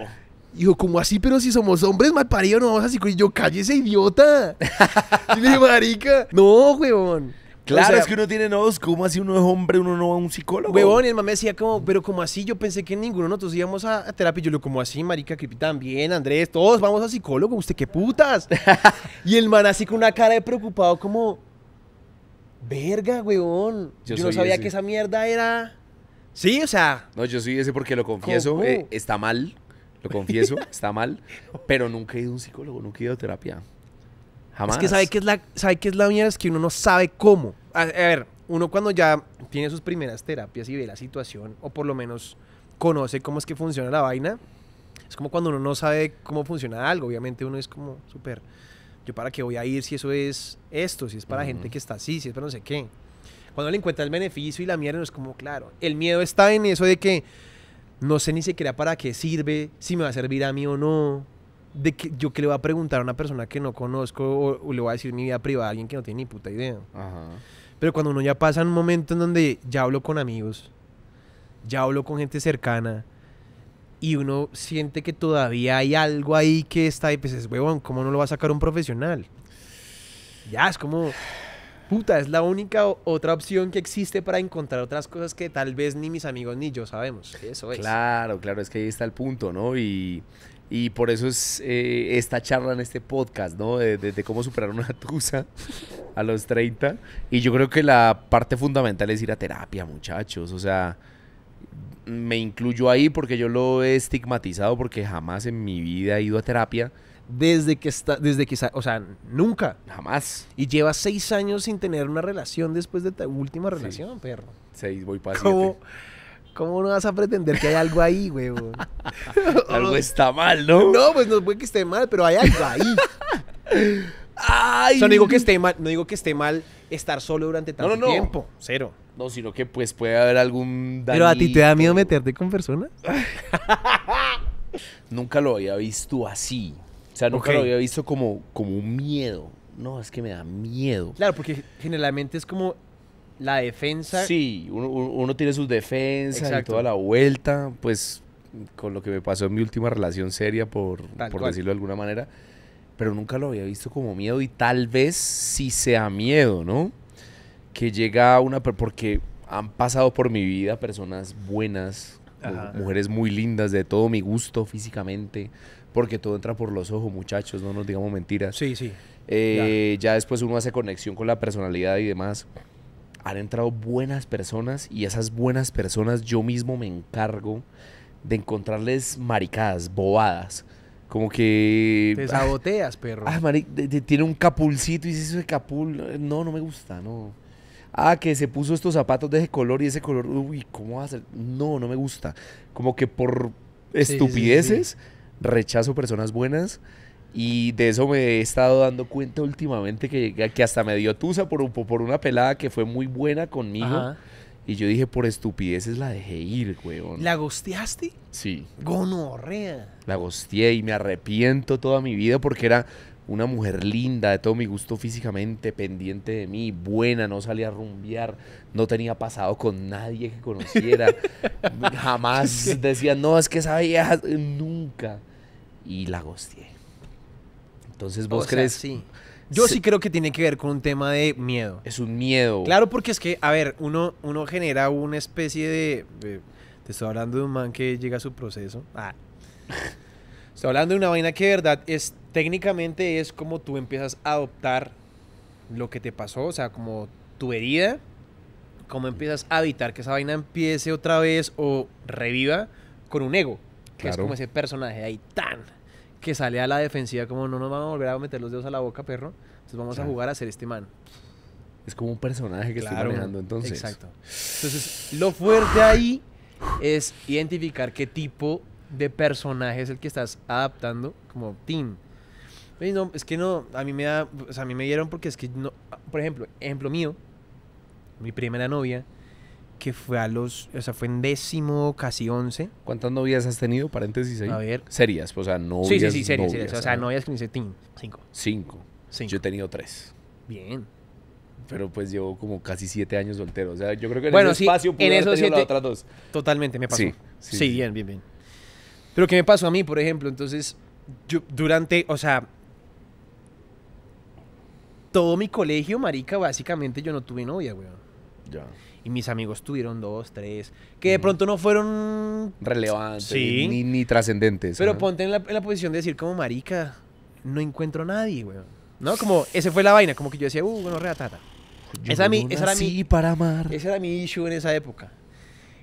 yo, como así? Pero si somos hombres mal parido, no vamos a Y Yo, cállese, idiota. y marica. No, weón. Claro, es que uno tiene nodos, ¿cómo así uno es hombre, uno no va a un psicólogo? Huevón, y el me decía como, pero como así, yo pensé que ninguno nosotros íbamos a, terapia. Yo lo como así, marica, Que también, Andrés, todos vamos a psicólogo, usted qué putas. y el man así con una cara de preocupado como, verga, huevón, yo, no sabía que esa mierda era... Sí, o sea... No, yo soy ese porque lo confieso, eh, está mal, lo confieso, está mal, pero nunca he ido a un psicólogo, nunca he ido a terapia. Jamás. Es que sabe que es la, sabe que es la mierda, es que uno no sabe cómo. A, ver, uno cuando ya tiene sus primeras terapias y ve la situación, o por lo menos conoce cómo es que funciona la vaina, es como cuando uno no sabe cómo funciona algo, obviamente uno es como súper, yo para qué voy a ir si eso es esto, si es para gente que está así, si es para no sé qué. Cuando le encuentra el beneficio y la mierda, no es como, claro, el miedo está en eso de que no sé ni siquiera para qué sirve, si me va a servir a mí o no. De que yo que le voy a preguntar a una persona que no conozco o, le voy a decir mi vida privada a alguien que no tiene ni puta idea. Pero cuando uno ya pasa un momento en donde ya hablo con amigos, ya hablo con gente cercana y uno siente que todavía hay algo ahí que está y pues es, huevón, ¿cómo no lo va a sacar un profesional? Ya, es como, puta, es la única otra opción que existe para encontrar otras cosas que tal vez ni mis amigos ni yo sabemos. Eso es. Claro, claro, es que ahí está el punto, ¿no? Y, y por eso es eh, esta charla en este podcast, ¿no? De, de, cómo superar una tusa a los 30. Y yo creo que la parte fundamental es ir a terapia, muchachos. O sea, me incluyo ahí porque yo lo he estigmatizado porque jamás en mi vida he ido a terapia desde que está, desde que, o sea, nunca. Jamás. Y lleva seis años sin tener una relación después de tu última relación, perro. Seis, voy para ¿Cómo, no vas a pretender que hay algo ahí, güey? algo está mal, ¿no? No, pues no puede que esté mal, pero hay algo ahí. no digo que esté mal, no digo que esté mal estar solo durante tanto tiempo. Cero. No, sino que pues puede haber algún Pero a ti te da miedo meterte con personas. Nunca lo había visto así. O sea, nunca lo había visto como, como un miedo. No, es que me da miedo. Claro, porque generalmente es como la defensa. Sí, uno, tiene sus defensas y toda la vuelta. Pues con lo que me pasó en mi última relación seria, por, por decirlo de alguna manera. Pero nunca lo había visto como miedo y tal vez sí sea miedo, ¿no? Que llega una... Porque han pasado por mi vida personas buenas, mujeres muy lindas, de todo mi gusto físicamente, porque todo entra por los ojos, muchachos, no nos digamos mentiras. Sí, sí. Eh, ya. después uno hace conexión con la personalidad y demás. Han entrado buenas personas y esas buenas personas yo mismo me encargo de encontrarles maricadas, bobadas. Como que. Te saboteas, perro. Ah, tiene un capulcito y dice eso de capul. No, no me gusta, no. Ah, que se puso estos zapatos de ese color y ese color. Uy, ¿cómo va a ser? No, no me gusta. Como que por estupideces rechazo personas buenas. Y de eso me he estado dando cuenta últimamente que, que hasta me dio tusa por, por una pelada que fue muy buena conmigo. Y yo dije, por estupideces la dejé ir, weón. ¿La gosteaste? Sí. Gonorrea. La gosteé y me arrepiento toda mi vida porque era una mujer linda, de todo mi gusto físicamente, pendiente de mí, buena, no salía a rumbear, no tenía pasado con nadie que conociera, jamás decía, no, es que esa nunca. Y la gosteé. Entonces vos crees... Yo sí. creo que tiene que ver con un tema de miedo. Es un miedo. Claro, porque es que, a ver, uno, uno genera una especie de, de Te estoy hablando de un man que llega a su proceso. Ah. estoy hablando de una vaina que de verdad es técnicamente es como tú empiezas a adoptar lo que te pasó, o sea, como tu herida, como empiezas a evitar que esa vaina empiece otra vez o reviva con un ego, que es como ese personaje ahí tan que sale a la defensiva como no nos vamos a volver a meter los dedos a la boca, perro, entonces vamos a jugar a ser este man. Es como un personaje que está estoy manejando entonces. Exacto. Entonces, lo fuerte ahí es identificar qué tipo de personaje es el que estás adaptando como team. Pues es que no, a mí me da, a mí me dieron porque es que no, por ejemplo, ejemplo mío, mi primera novia, que fue a los, o sea, fue en décimo, casi once. ¿Cuántas novias has tenido, paréntesis ahí? A ver. Serias, o sea, no Sí, sí, sí, serias, O sea, novias que me dice cinco. cinco. Yo he tenido tres. Bien. Pero pues llevo como casi siete años soltero. O sea, yo creo que en bueno, sí, espacio pude en haber esos siete, las otras dos. Totalmente, me pasó. Sí, sí, sí bien, bien, bien. Pero que me pasó a mí, por ejemplo, entonces, yo durante, o sea, todo mi colegio, marica, básicamente yo no tuve novia, weón. Ya. Y mis amigos tuvieron dos, tres, que de mm. pronto no fueron... Relevantes, ni, trascendentes. Pero ponte en la, posición de decir como, marica, no encuentro a nadie, weón. ¿No? Como, esa fue la vaina, como que yo decía, uh, bueno, reatata. esa mi- esa era mi- para amar. Ese era mi issue en esa época.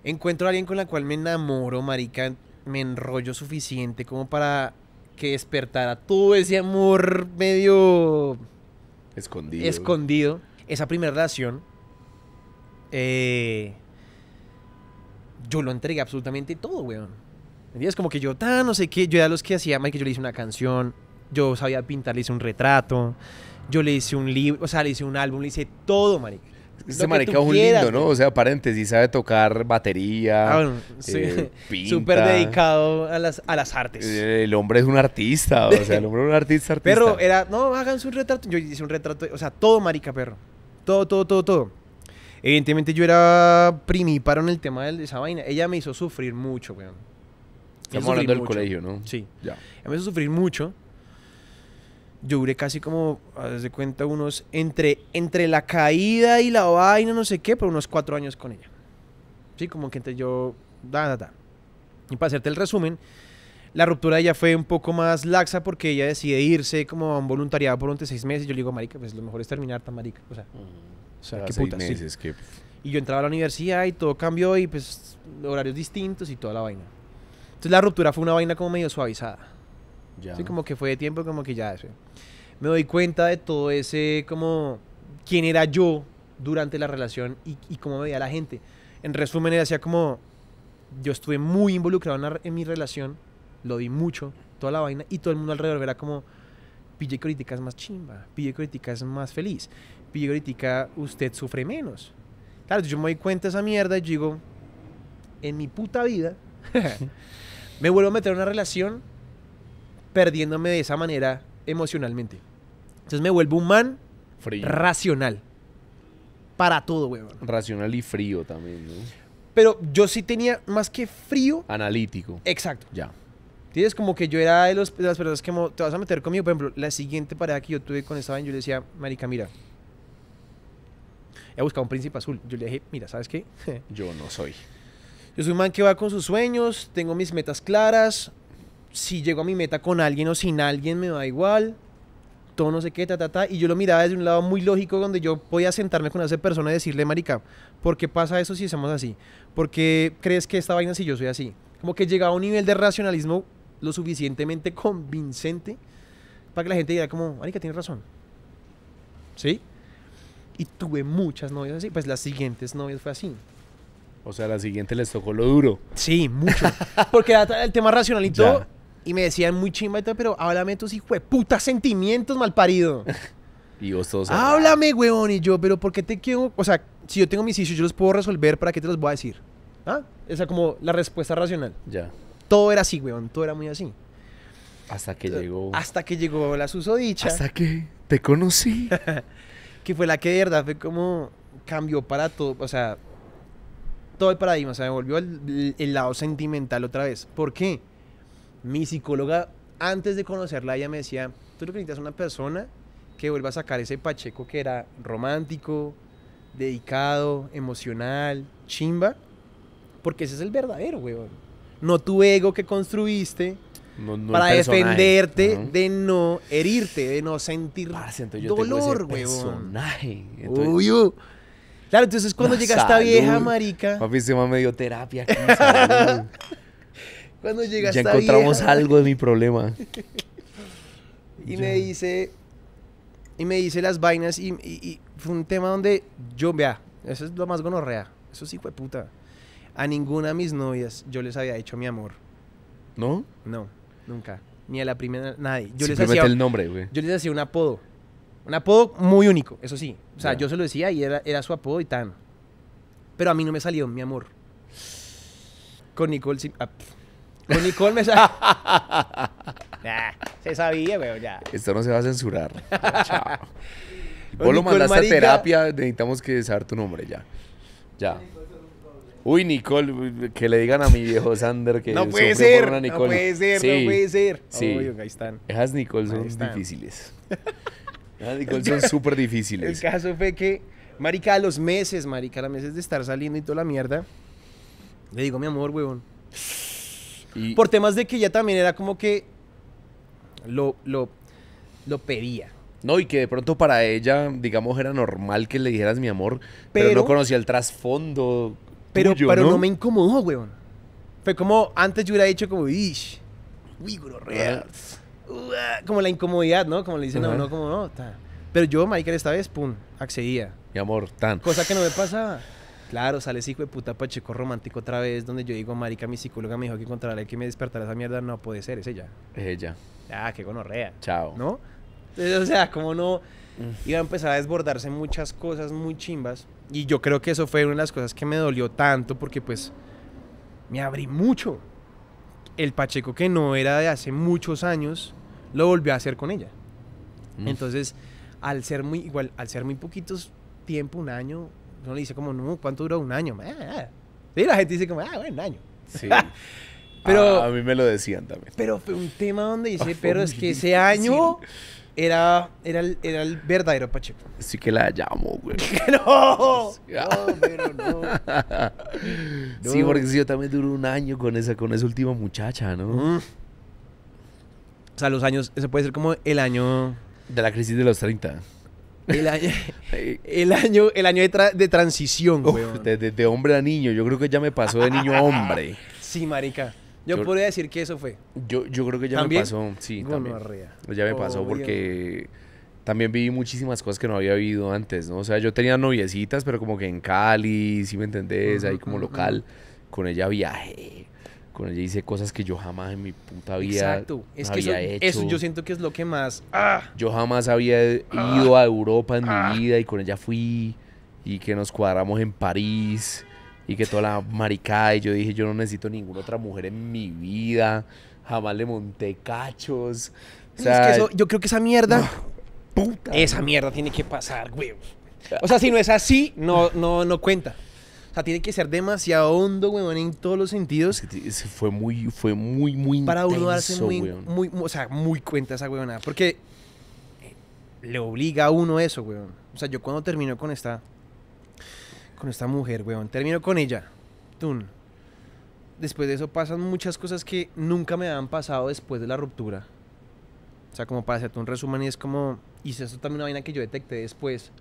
Encuentro a alguien con la cual me enamoro, marica, me enrollo suficiente como para que despertara todo ese amor medio Escondido. Escondido. Esa primera relación. Eh, yo lo entregué absolutamente todo, weón. Es Como que yo, tan, no sé qué. Yo era los que hacía, que yo le hice una canción. Yo sabía pintar, le hice un retrato. Yo le hice un libro, o sea, le hice un álbum, le hice todo, marica. Este marica es un lindo, ¿no? O sea, paréntesis, sabe tocar batería. Ah, eh, sí. Súper dedicado a las, artes. Eh, el hombre es un artista, o sea, el hombre es un artista, artista. Pero era, no, háganse un retrato. Yo hice un retrato, o sea, todo marica, perro. Todo, todo, todo, todo. Evidentemente yo era primíparo en el tema de esa vaina. Ella me hizo sufrir mucho, weón. Estamos hablando del colegio, ¿no? Sí. Ya. me hizo sufrir mucho yo duré casi como, desde de cuenta, unos, entre, entre la caída y la vaina, no sé qué, pero unos cuatro años con ella. Sí, como que entre yo, da, da, da. Y para hacerte el resumen, la ruptura de ella fue un poco más laxa porque ella decide irse como a un voluntariado por durante seis meses. Yo le digo, marica, pues lo mejor es terminar tan marica. O sea, mm. qué puta. Y yo entraba a la universidad y todo cambió y pues horarios distintos y toda la vaina. Entonces la ruptura fue una vaina como medio suavizada. Ya. como que fue de tiempo, como que ya. Me doy cuenta de todo ese, como, quién era yo durante la relación y, y cómo veía la gente. En resumen, era decía como, yo estuve muy involucrado en, mi relación, lo di mucho, toda la vaina, y todo el mundo alrededor era como, pille crítica es más chimba, pille crítica es más feliz, pille crítica usted sufre menos. Claro, yo me doy cuenta de esa mierda y digo, en mi puta vida, me vuelvo a meter en una relación perdiéndome de esa manera emocionalmente. Entonces me vuelvo un man frío. racional. Para todo, weón. Racional y frío también, ¿no? Pero yo sí tenía más que frío. Analítico. Exacto. Ya. Tienes como que yo era de, los, de las personas que te vas a meter conmigo. Por ejemplo, la siguiente pareja que yo tuve con esta vaina, yo le decía, Marica, mira, he buscado un príncipe azul. Yo le dije, mira, ¿sabes qué? yo no soy. Yo soy un man que va con sus sueños, tengo mis metas claras, si llego a mi meta con alguien o sin alguien, me da igual, todo no sé qué, ta, ta, ta. Y yo lo miraba desde un lado muy lógico donde yo podía sentarme con esa persona y decirle, marica, ¿por qué pasa eso si hacemos así? ¿Por qué crees que esta vaina si yo soy así? Como que llegaba a un nivel de racionalismo lo suficientemente convincente para que la gente diga como, marica, tienes razón. ¿Sí? Y tuve muchas novias así. Pues las siguientes novias fue así. O sea, la siguiente les tocó lo duro. Sí, mucho. Porque el tema racional y todo y me decían muy chimba y todo, pero háblame tus hijos puta sentimientos, malparido. y vos todos. Háblame, weón. Y yo, pero ¿por qué te quiero? O sea, si yo tengo mis hijos yo los puedo resolver, ¿para qué te los voy a decir? ¿Ah? O como la respuesta racional. Ya. Todo era así, weón. Todo era muy así. Hasta que eh, llegó. Hasta que llegó la susodicha. Hasta que te conocí. que fue la que de verdad fue como cambió para todo. O sea, todo el paradigma. O sea, me volvió el, lado sentimental otra vez. ¿Por qué? Mi psicóloga, antes de conocerla, ella me decía, tú lo que necesitas es una persona que vuelva a sacar ese Pacheco que era romántico, dedicado, emocional, chimba, porque ese es el verdadero, weón. No tu ego que construiste para defenderte de no herirte, de no sentir dolor, weón. Uh. Claro, entonces cuando llega esta vieja marica... Papi, se este me terapia. Cuando llegas Ya encontramos algo de mi problema. y me dice. Y me dice las vainas. Y, fue un tema donde yo, vea, eso es lo más gonorrea. Eso sí fue puta. A ninguna de mis novias yo les había dicho mi amor. ¿No? No, nunca. Ni a la primera, nadie. Yo les hacía, el nombre, güey. Yo les hacía un apodo. Un apodo muy único, eso sí. O sea, yo se lo decía y era, era su apodo y tan. Pero a mí no me salió mi amor. Con Nicole... Ah, con Nicole me sale. se sabía, weón, ya. Esto no se va a censurar. Chao. Vos lo mandaste a terapia, necesitamos que saber tu nombre ya. Ya. Uy, Nicole, que le digan a mi viejo Sander que no puede ser, No puede ser, no puede ser. Sí. Oye, ahí están. Esas Nicole son difíciles. Esas Nicole son súper difíciles. El caso fue que, marica, a los meses, marica, a los meses de estar saliendo y toda la mierda, le digo, mi amor, weón... Por temas de que ella también era como que lo, lo, lo pedía. No, y que de pronto para ella, digamos, era normal que le dijeras mi amor, pero, no conocía el trasfondo. Pero, ¿no? me incomodó, weón. Fue como, antes yo hubiera dicho como, ish, uy, real. como la incomodidad, ¿no? Como le dicen, no, no, como, no, Pero yo, Michael, esta vez, pum, accedía. Mi amor, tan. Cosa que no me pasaba. Claro, sale ese hijo de puta pacheco romántico otra vez, donde yo digo, marica, mi psicóloga me dijo que encontrará... El que me despertara esa mierda. No puede ser, es ella. Es ella. Ah, qué gonorrea. Chao. ¿No? o sea, como no. Mm. Iba a empezar a desbordarse muchas cosas muy chimbas. Y yo creo que eso fue una de las cosas que me dolió tanto, porque pues. Me abrí mucho. El Pacheco que no era de hace muchos años, lo volvió a hacer con ella. Entonces, al ser muy igual, al ser muy poquitos tiempo, un año, no le dice como, no, ¿cuánto duró? Un año. la gente dice como, ah, bueno, un año. Sí. pero, ah, a, mí me lo decían también. Pero fue un tema donde dice, pero es que ese año era, era, el, verdadero Pacheco. Sí que la llamo, güey. no! No, pero no. Sí, porque sí, yo también duré un año con esa, con esa última muchacha, ¿no? O sea, los años, ese puede ser como el año... De la crisis de los 30. El año, el año, de, transición, de, hombre a niño. Yo creo que ya me pasó de niño a hombre. sí, marica. Yo, podría decir que eso fue. Yo, yo creo que ya me pasó. Sí, también. Ya me pasó porque también viví muchísimas cosas que no había vivido antes, ¿no? O sea, yo tenía noviecitas, pero como que en Cali, si me entendés, ahí como local. Con ella viajé con ella hice cosas que yo jamás en mi puta vida Exacto. Es que eso, yo siento que es lo que más... Ah, yo jamás había ido a Europa en mi ah. vida y con ella fui y que nos cuadramos en París y que toda la maricada y yo dije yo no necesito ninguna otra mujer en mi vida. Jamás le monté cachos. yo creo que esa mierda... Esa mierda tiene que pasar, güey. O sea, si no es así, no, no, no cuenta. O sea, tiene que ser demasiado hondo, weón, en todos los sentidos. fue muy, fue muy, muy Para uno darse muy, muy, o sea, muy cuenta esa weón. Porque le obliga a uno eso, weón. O sea, yo cuando termino con esta, con esta mujer, weón, termino con ella. Tun. Después de eso pasan muchas cosas que nunca me han pasado después de la ruptura. O sea, como para hacerte un resumen, y es como, y eso también una vaina que yo detecté después.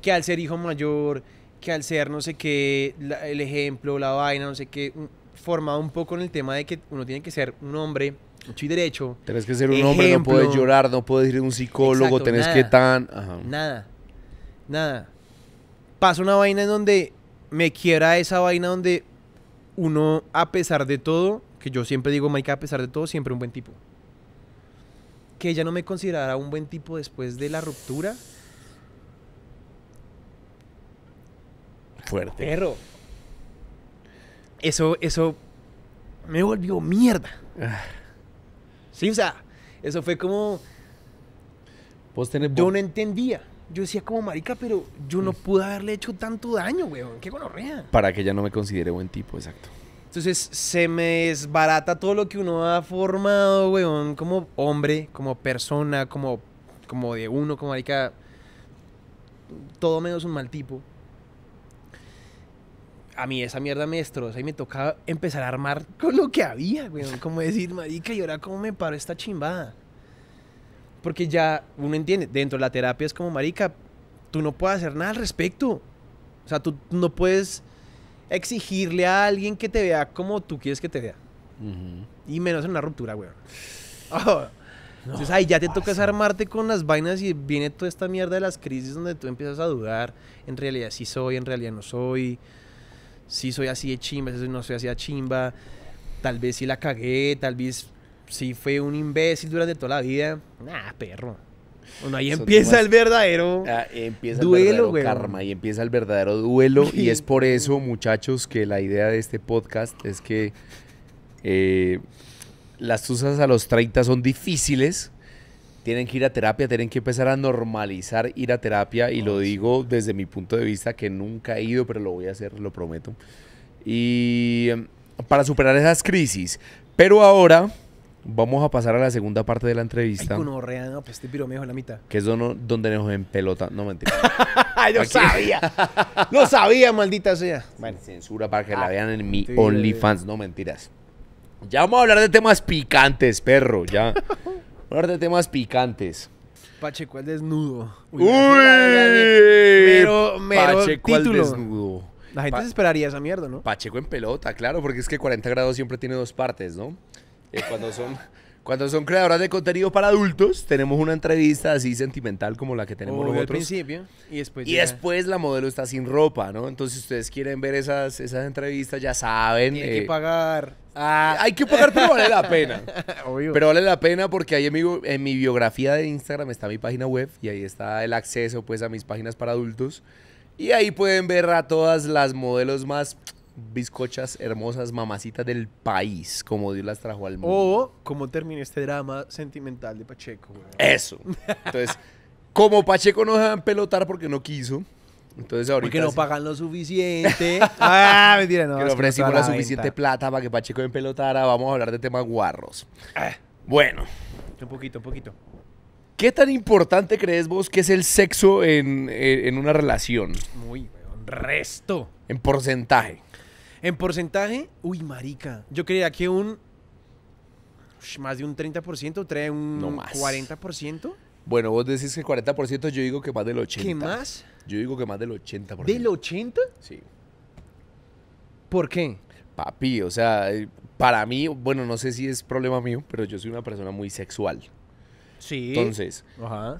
Que al ser hijo mayor, que al ser no sé qué, el ejemplo, la vaina, no sé qué, formado un poco en el tema de que uno tiene que ser un hombre mucho y derecho. Tienes que ser un hombre, no puedes llorar, no puedes ir a un psicólogo, tenés que tan... Nada, nada. Pasa una vaina en donde me quiera esa vaina donde uno, a pesar de todo, que yo siempre digo, Mike, a pesar de todo, siempre un buen tipo. Que ella no me considerara un buen tipo después de la ruptura fuerte. Pero eso, eso me volvió mierda. Ah. Sí, o sea, eso fue como... Yo no entendía. Yo decía como marica, pero yo no mm. pude haberle hecho tanto daño, weón. Qué gonorrea. Para que ya no me considere buen tipo, exacto. Entonces se me desbarata todo lo que uno ha formado, weón, como hombre, como persona, como, como de uno, como marica. Todo menos un mal tipo a mí esa mierda me destroza y me toca empezar a armar con lo que había, güey. Como decir, marica, ¿y ahora cómo me paro esta chimbada? Porque ya uno entiende, dentro de la terapia es como, marica, tú no puedes hacer nada al respecto. O sea, tú no puedes exigirle a alguien que te vea como tú quieres que te vea. Y menos en una ruptura, güey. Oh. Entonces ahí ya te toca tocas armarte con las vainas y viene toda esta mierda de las crisis donde tú empiezas a dudar, en realidad sí soy, en realidad no soy si soy así de chimba, si no soy así de chimba, tal vez si la cagué, tal vez si fue un imbécil durante toda la vida. Nah, perro. Bueno, ahí ah, empieza el verdadero empieza duelo, el verdadero karma y empieza el verdadero duelo y es por eso, muchachos, que la idea de este podcast es que eh, las tusas a los 30 son difíciles, tienen que ir a terapia, tienen que empezar a normalizar ir a terapia y lo ah, digo desde mi punto de vista que nunca he ido, pero lo voy a hacer, lo prometo. Y em, para superar esas crisis. Pero ahora vamos a pasar a la segunda parte de la entrevista. Ay, no, pues este piromejo en la mitad. Que es donde, donde nos pelota, No, mentira. ¡Yo sabía! ¡Lo sabía, maldita sea! Bueno. Censura para que la ah, vean en mi OnlyFans. No, mentiras. Ya vamos a hablar de temas picantes, perro, ya. Hablar de temas picantes. Pacheco el desnudo. Uy, Uy Pacheco al desnudo. La gente se esperaría esa mierda, ¿no? Pacheco en pelota, claro, porque es que 40 grados siempre tiene dos partes, ¿no? Eh, cuando son Cuando son creadoras de contenido para adultos, tenemos una entrevista así sentimental como la que tenemos nosotros. al principio. Y después, y después la modelo está sin ropa, ¿no? Entonces, si ustedes quieren ver esas, esas entrevistas, ya saben. Tienen eh, que pagar. Ah. Hay que pagar, pero vale la pena. Pero vale la pena porque ahí en mi, en mi biografía de Instagram está mi página web y ahí está el acceso pues a mis páginas para adultos. Y ahí pueden ver a todas las modelos más bizcochas hermosas, mamacitas del país, como Dios las trajo al mundo. O como termina este drama sentimental de Pacheco. Eso. Entonces, como Pacheco no dejan pelotar porque no quiso, entonces ahorita... Porque no pagan lo suficiente. ah, mentira, no. Que le ofrecimos la, suficiente plata para que Pacheco pelotara. Vamos a hablar de temas guarros. Ah. bueno. Un poquito, un poquito. ¿Qué tan importante crees vos que es el sexo en, una relación? Muy, Resto. En porcentaje. En porcentaje, uy, marica. Yo creía que un. Más de un 30%, trae un 40%. Bueno, vos decís que el 40%, yo digo que más del 80%. ¿Qué más? Yo digo que más del 80%. ¿Del 80%? Sí. ¿Por qué? Papi, o sea, eh, para mí, bueno, no sé si es problema mío, pero yo soy una persona muy sexual. Sí. Entonces,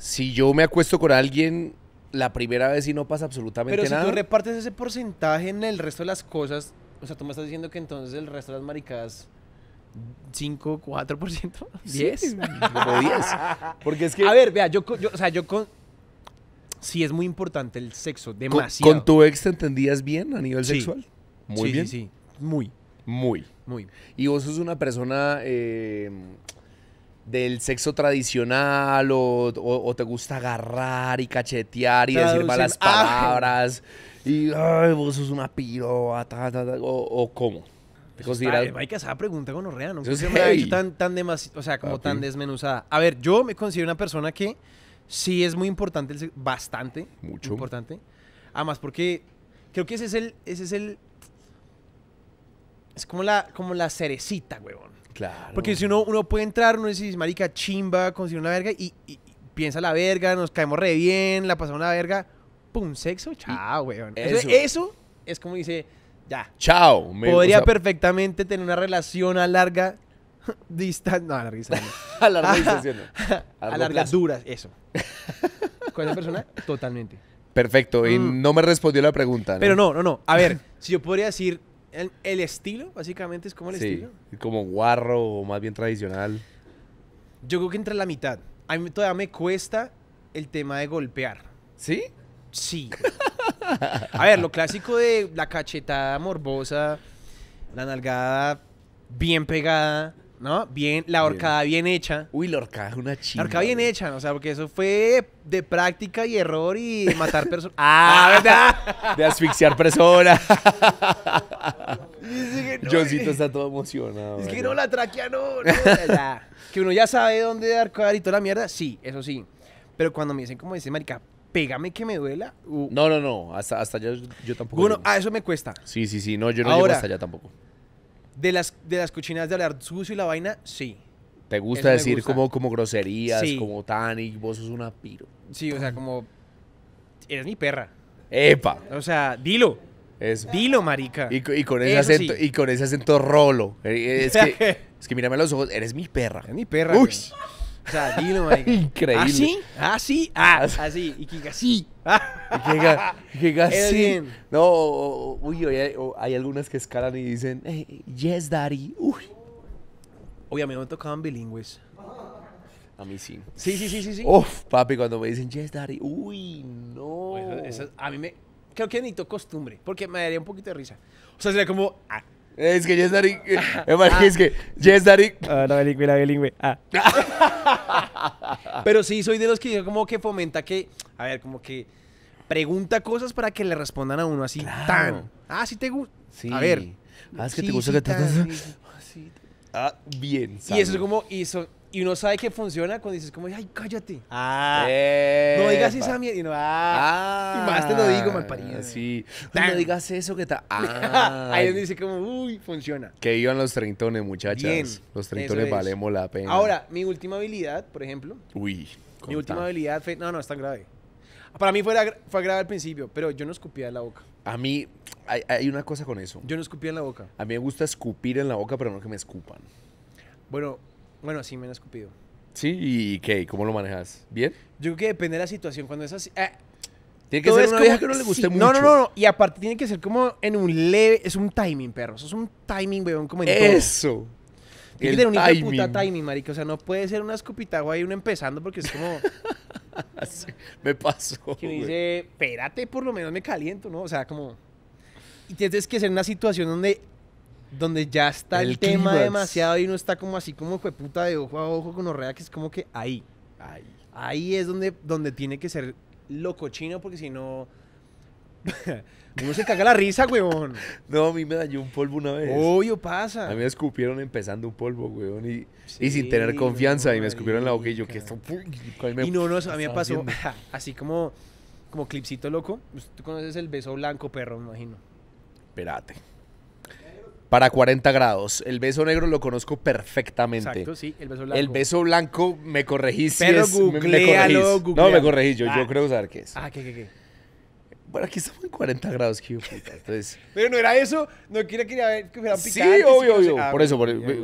si yo me acuesto con alguien la primera vez y no pasa absolutamente nada. Pero si tú repartes ese porcentaje en el resto de las cosas, o sea, tú me estás diciendo que entonces el resto de las maricadas 5, 4%, 10, ciento Porque es que A ver, vea, yo, yo o sea, yo con si es muy importante el sexo, demasiado. ¿Con, tu ex te entendías bien a nivel sexual? Muy bien. Sí, sí, muy. Muy. Muy. Y vos sos una persona eh, del sexo tradicional o, te gusta agarrar y cachetear y decir malas ah. palabras y ay, vos sos una piroa, o cómo. Pues te eh, pregunta con Orrea, ¿no? me tan, tan o sea, como tan desmenuzada. A ver, yo me considero una persona que sí es muy importante, el... bastante. Mucho. Importante. Además, porque creo que ese es el. Ese es el. Es como la, como la cerecita, huevón. Claro. Porque si uno, uno puede entrar, uno dice, marica, chimba, consigue una verga y, piensa la verga, nos caemos re bien, la pasamos una verga, pum, sexo, chao, huevón! eso, es como dice, ya. Chao. Me, Podría perfectamente tener una relación a larga distancia. No, a larga distancia. a larga distancia, A, larga eso. Con esa persona, totalmente. Perfecto, y mm. no me respondió la pregunta. Pero no, no, no. A ver, si yo podría decir el, estilo, básicamente es como el sí, Como guarro o más bien tradicional. Yo creo que entre la mitad. A mí todavía me cuesta el tema de golpear. ¿Sí? Sí. A ver, lo clásico de la cachetada morbosa, la nalgada bien pegada, ¿no? Bien, la horcada bien, hecha. Uy, la horcada es una chica. La horcada bien hecha, o sea, porque eso fue de práctica y error y matar personas. ¡Ah, verdad! De asfixiar personas. que no, eh. está todo emocionado. Es que no, la traquea no. no que uno ya sabe dónde dar toda la mierda, sí, eso sí. Pero cuando me dicen como dice marica, pégame que me duela. No, no, no, hasta, allá yo tampoco. Bueno, a eso me cuesta. Sí, sí, sí, no, yo no Ahora, llego hasta allá tampoco. De las, de las cochinadas de hablar sucio y la vaina, sí. ¿Te gusta decir Como, como groserías, como Tani, vos sos una piro? Sí, o sea, como. Eres mi perra. ¡Epa! O sea, dilo. Dilo, marica. Y, con ese acento, y con ese acento rolo. Eh, eh, es que, es que mírame a los ojos, eres mi perra. Eres mi perra. Uy. O sea, dilo, Increíble. ¿Así? ¿Así? Ah, ¿Ah, ah, ah así. Y que así. Y que así. No, uy, hay, hay, algunas que escalan y dicen, yes, daddy. Uy. Obviamente me tocaban bilingües. A mí sí. Sí, sí, sí, sí, sí. Uf, papi, cuando me dicen yes, daddy. Uy, no. Pues, a mí me... Creo que necesito costumbre, porque me daría un poquito de risa. O sea, sería como... Es que Yes Darik. Ah. Es que Yes Darik. Ah, no, bilingüe, la bilingüe. Ah. Pero sí, soy de los que como que fomenta que. A ver, como que pregunta cosas para que le respondan a uno así tan. Ah, sí te gusta. Sí. A ver. Ah, es que te gusta que te. Ah, bien. Y eso es como. hizo y uno sabe que funciona cuando dices como, ay, cállate. Ah. no digas esa mierda. Y no, ah, más te lo ah, digo, mal Sí. No digas eso que está. Ah, Ahí uno dice como, uy, funciona. Que iban los treintones, muchachas. Bien, los treintones valemos la pena. Ahora, mi última habilidad, por ejemplo. Uy. Mi última habilidad fue, no, no, es tan grave. Para mí fue, fue grave al principio, pero yo no escupía en la boca. A mí, hay, hay una cosa con eso. Yo no escupía en la boca. A mí me gusta escupir en la boca, pero no que me escupan. Bueno, bueno, sí, me han escupido. ¿Sí? ¿Y qué? ¿Cómo lo manejas? ¿Bien? Yo creo que depende de la situación. Cuando es así... Ah, tiene que ser una vieja que no le guste mucho. No, no, no, Y aparte tiene que ser como en un leve... Es un timing, perro. Eso es un timing, weón, como ¡Eso! Tiene que tener un hijo puta timing, marico. O sea, no puede ser una escupitagua ahí uno empezando porque es como... me pasó, Que me dice, espérate, por lo menos me caliento, ¿no? O sea, como... Y tienes que ser una situación donde donde ya está el, tema demasiado y uno está como así como puta de ojo a ojo con Orrea, que es como que ahí. Ahí. es donde, donde tiene que ser loco chino, porque si no. uno se caga la risa, huevón. No, a mí me dañó un polvo una vez. Obvio pasa. A mí me escupieron empezando un polvo, huevón, y, sin tener confianza. y me escupieron la boca y yo, que esto. y no, no, a mí me pasó así como, como clipsito loco. Tú conoces el beso blanco, perro, me imagino. Espérate para 40 grados. El beso negro lo conozco perfectamente. Exacto, sí, el beso blanco. El beso blanco, me corregís Pero es, No, me corregís, yo, yo ah. creo saber qué es. Ah, qué, qué, qué. Bueno, aquí estamos en 40 grados, qué Entonces... Pero no era eso, no quería, quería ver que fueran picantes. Sí, obvio, obvio. Ah, por eso,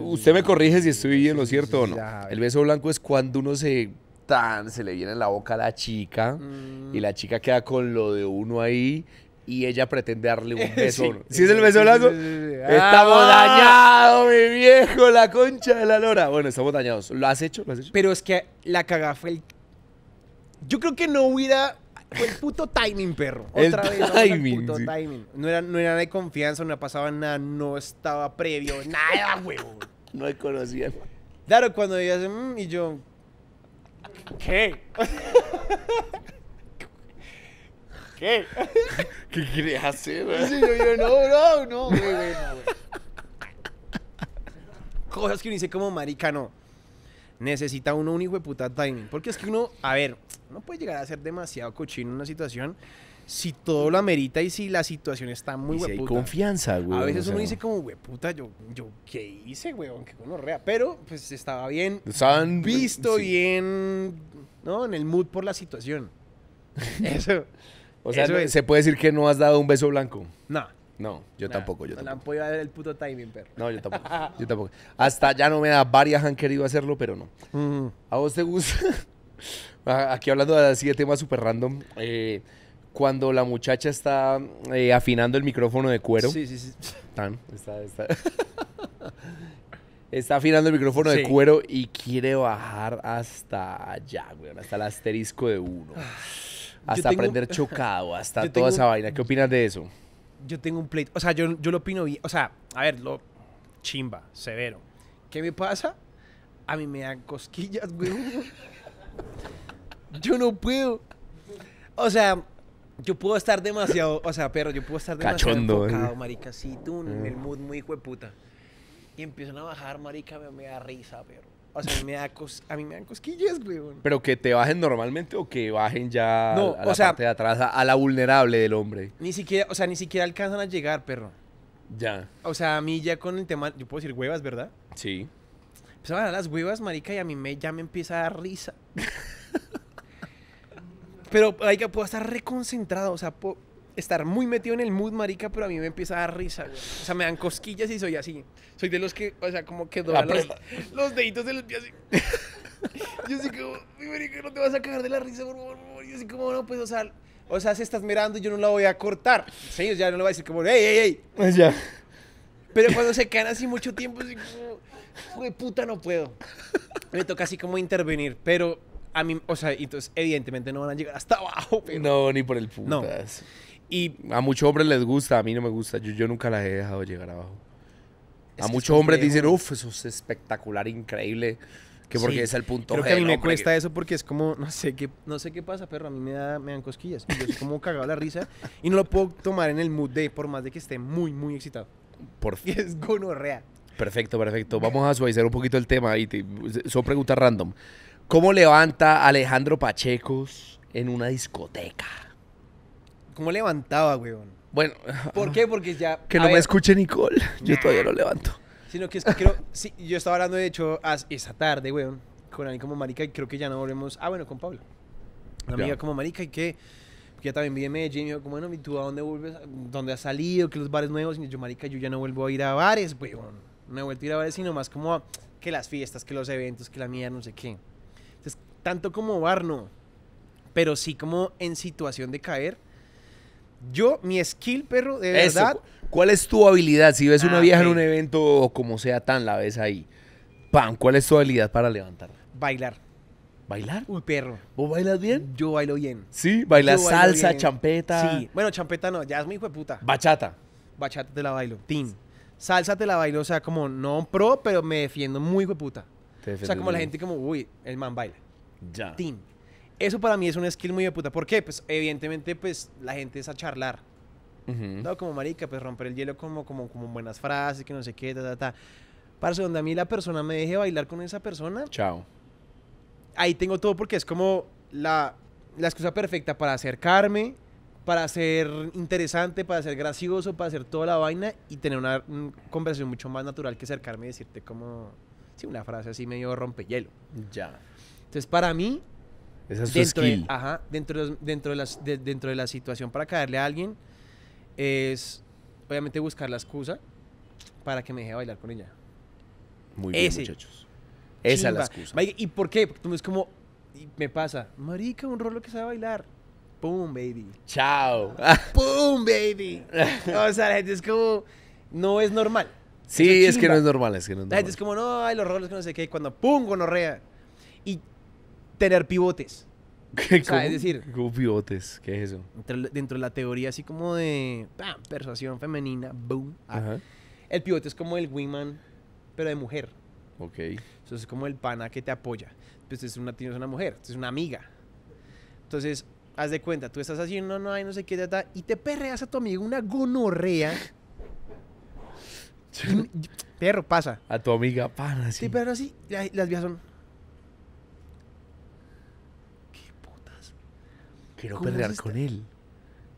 usted me corrige si estoy en lo cierto o no. El beso blanco es cuando uno se tan, se le viene en la boca a la chica mm. y la chica queda con lo de uno ahí y ella pretende darle un beso. Si es el beso Sí, estamos ah. dañados, mi viejo, la concha de la lora. Bueno, estamos dañados. ¿Lo has hecho? ¿Lo has hecho? Pero es que la caga fue el... Yo creo que no hubiera... Fue el puto timing, perro. Otra el vez, timing, el puto timing. No era, no era de confianza, no pasaba nada, no estaba previo, nada, huevo. no me conocía. Claro, cuando ella hace... Mm", y yo... ¿Qué? ¿Qué? ¿Qué hacer? Sí, yo, no, no, no, güey, güey, Cosas que uno dice como marica, Necesita uno un hijo de puta timing. Porque es que uno, a ver, no puede llegar a ser demasiado cochino en una situación si todo lo amerita y si la situación está muy hueputa. Si confianza, güey. A veces uno dice como, hueputa, yo, yo, ¿qué hice, güey? Aunque uno rea. Pero, pues, estaba bien han visto, bien, ¿no? En el mood por la situación. Eso. O sea, se puede decir que no has dado un beso blanco. No. No, yo tampoco, yo no han podido ver el puto timing, perro. No, yo tampoco, yo tampoco. Hasta ya no me da, varias han querido hacerlo, pero no. Mm. ¿A vos te gusta? Aquí hablando así de temas súper random. Eh, cuando la muchacha está eh, afinando el micrófono de cuero. Sí, sí, sí. Tan, está, está. está afinando el micrófono de cuero y quiere bajar hasta allá, güey, hasta el asterisco de uno. hasta aprender chocado, hasta toda esa vaina. ¿Qué opinas de eso? Yo tengo un pleito. O sea, yo, yo lo opino bien. O sea, a ver, lo chimba, severo. ¿Qué me pasa? A mí me dan cosquillas, güey. yo no puedo. O sea, yo puedo estar demasiado, o sea, pero yo puedo estar demasiado Cachondo, ¿eh? marica. Sí, tú en el mm. mood muy hijo puta. Y empiezan a bajar, marica, me, me da risa, pero o sea, a mí me da, a mí me dan cosquillas, güey. ¿Pero que te bajen normalmente o que bajen ya a, la sea, parte de atrás, a, la vulnerable del hombre? Ni siquiera, o sea, ni siquiera alcanzan a llegar, perro. Ya. O sea, a mí ya con el tema, yo puedo decir huevas, ¿verdad? Sí. Empezaban a las huevas, marica, y a mí me, ya me empieza a dar risa. Pero, que puedo estar reconcentrado, o sea, puedo estar muy metido en el mood, marica, pero a mí me empieza a dar risa, güey. O sea, me dan cosquillas y soy así. Soy de los que, o sea, como que doran los, deditos de los pies así. Yo así como, mi marica, no te vas a cagar de la risa, por favor, por así como, no, pues, o sea, o sea, se estás mirando y yo no la voy a cortar. señores o sea, no le voy a decir como, ey, ey, ey. Pues ya. Pero cuando se quedan así mucho tiempo, así como, puta, no puedo. Me toca así como intervenir, pero a mí, o sea, entonces evidentemente no van a llegar hasta abajo. No, ni por el putas. No. Y a muchos hombres les gusta, a mí no me gusta. Yo, yo nunca las he dejado llegar abajo. a muchos hombres dicen, uff, eso es espectacular, increíble. Que porque es el punto creo que a mí me cuesta eso porque es como, no sé qué, no sé qué pasa, pero a mí me, dan cosquillas. Yo soy como cagado la risa y no lo puedo tomar en el mood de, por más de que esté muy, muy excitado. Por fin. Es gonorrea. Perfecto, perfecto. Vamos a suavizar un poquito el tema. Y son preguntas random. ¿Cómo levanta Alejandro Pachecos en una discoteca? ¿Cómo levantaba, weón? Bueno. ¿Por qué? Porque ya... Que no me escuche Nicole. Yo todavía lo levanto. Sino que es que creo... sí, yo estaba hablando, de hecho, esa tarde, weón, con alguien como marica y creo que ya no volvemos... Ah, bueno, con Pablo. Una amiga como marica y que... Ya también vi en Medellín y dijo, como, bueno, ¿y tú a dónde vuelves? ¿Dónde has salido? que los bares nuevos? Y yo, marica, yo ya no vuelvo a ir a bares, weón. No he vuelto a ir a bares, sino más como que las fiestas, que los eventos, que la mierda, no sé qué. Entonces, tanto como bar, no. Pero sí como en situación de caer yo, mi skill, perro, de verdad. ¿Cuál es tu habilidad? Si ves una ah, vieja en un evento como sea tan, la ves ahí. Pam, ¿cuál es tu habilidad para levantarla? Bailar. ¿Bailar? Uy, perro. ¿Vos bailas bien? Yo bailo bien. ¿Sí? ¿Bailas salsa, champeta? Sí. Bueno, champeta no, ya es mi hijo ¿Bachata? Bachata te la bailo. ¿Team? Salsa te la bailo, o sea, como no pro, pero me defiendo muy hijo O sea, como la gente como, uy, el man baila. Ya. team eso para mí es un skill muy de puta. ¿Por qué? Pues evidentemente, pues la gente es a charlar. No, como marica, pues romper el hielo como, como, como buenas frases, que no sé qué, ta, ta, ta. Para donde a mí la persona me deje bailar con esa persona. Chao. Ahí tengo todo porque es como la, la excusa perfecta para acercarme, para ser interesante, para ser gracioso, para hacer toda la vaina y tener una, una conversación mucho más natural que acercarme y decirte como, sí, una frase así medio rompehielo. Ya. Entonces, para mí, esa dentro ajá, dentro, de, dentro, de las, dentro de la situación para caerle a alguien es obviamente buscar la excusa para que me deje bailar con ella. Muy bien, muchachos. Esa es la excusa. ¿Y por qué? Porque tú me es como, me pasa, marica, un rolo que sabe bailar. ¡Pum, baby! ¡Chao! ¡Pum, baby! o sea, la gente es como, no es normal. Sí, es, que no es normal, es que no es La gente es como, no, hay los roles que no sé qué, cuando ¡pum, gonorrea! tener pivotes. ¿Qué, es decir, ¿cómo pivotes? ¿Qué es eso? Dentro, de la teoría así como de ah, persuasión femenina, boom. Ah. el pivote es como el wingman, pero de mujer. Ok. Entonces es como el pana que te apoya. Entonces pues, es una, tienes una mujer, es una amiga. Entonces, haz de cuenta, tú estás así, no, no, no sé qué, y te perreas a tu amigo una gonorrea. perro, pasa. A tu amiga, pana, sí. Sí, pero así, las vías son... Quiero pelear con él.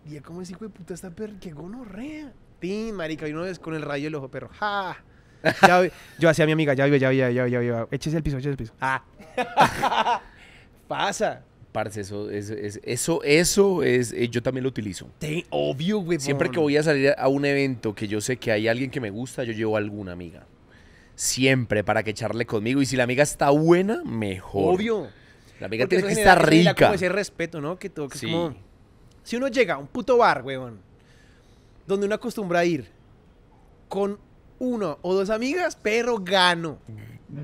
Y cómo es hijo de puta esta perra? ¡Qué gonorrea! Tin, marica, y uno es con el rayo el ojo, perro. ¡Ja! Ya, yo hacía a mi amiga, ya ya ya ya Échese al piso, échese al piso. ¡Ah! Pasa. Parce, eso, eso, eso, eso es, eh, yo también lo utilizo. Te obvio, güey. Siempre que voy a salir a un evento que yo sé que hay alguien que me gusta, yo llevo alguna amiga. Siempre para que charle conmigo. Y si la amiga está buena, mejor. Obvio. La amiga tiene que estar rica. ese respeto, ¿no? Que, todo, que Si uno llega a un puto bar, weón, donde uno acostumbra a ir con uno o dos amigas, pero gano.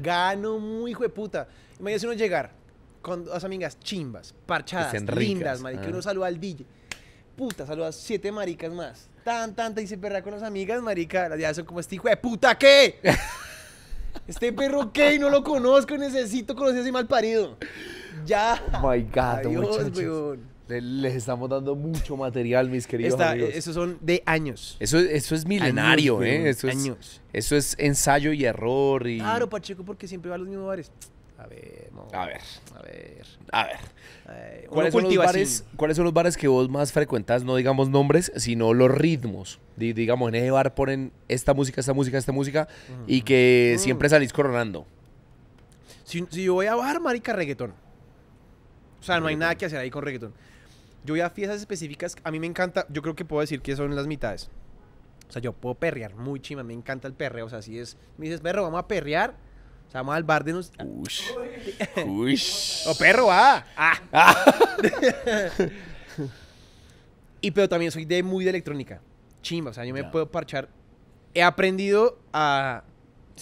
Gano muy de puta. Imagínese uno llegar con dos amigas chimbas, parchadas, lindas, marica. Uno saluda al DJ. Puta, saluda a siete maricas más. Tan, tanta te dice perra con las amigas, marica. Ya son como este hijo de puta, ¿qué? este perro, ¿qué? No lo conozco, necesito conocer a ese mal parido. Ya. Oh my God, Les, estamos dando mucho material, mis queridos eh, Esos son de años. Eso, eso es milenario, ¿eh? Eso años. Es, eso es ensayo y error. Y... Claro, Pacheco, porque siempre va a los mismos bares. A ver, a ver, a ver, a ver, ¿Cuáles, son los bares, que vos más frecuentas? No digamos nombres, sino los ritmos. digamos, en ese bar ponen esta música, esta música, esta música y que mm. siempre salís coronando. Si, yo voy a bajar, marica, reggaeton. O sea, no hay nada que hacer ahí con reggaeton. Yo voy a fiestas específicas, a mí me encanta, yo creo que puedo decir que son las mitades. O sea, yo puedo perrear muy chima, me encanta el perreo, o sea, si es, me dices, perro, vamos a perrear, o sea, vamos al bar de nos... o perro, ah, ah. y pero también soy de muy de electrónica, chimba, o sea, yo me puedo parchar. He aprendido a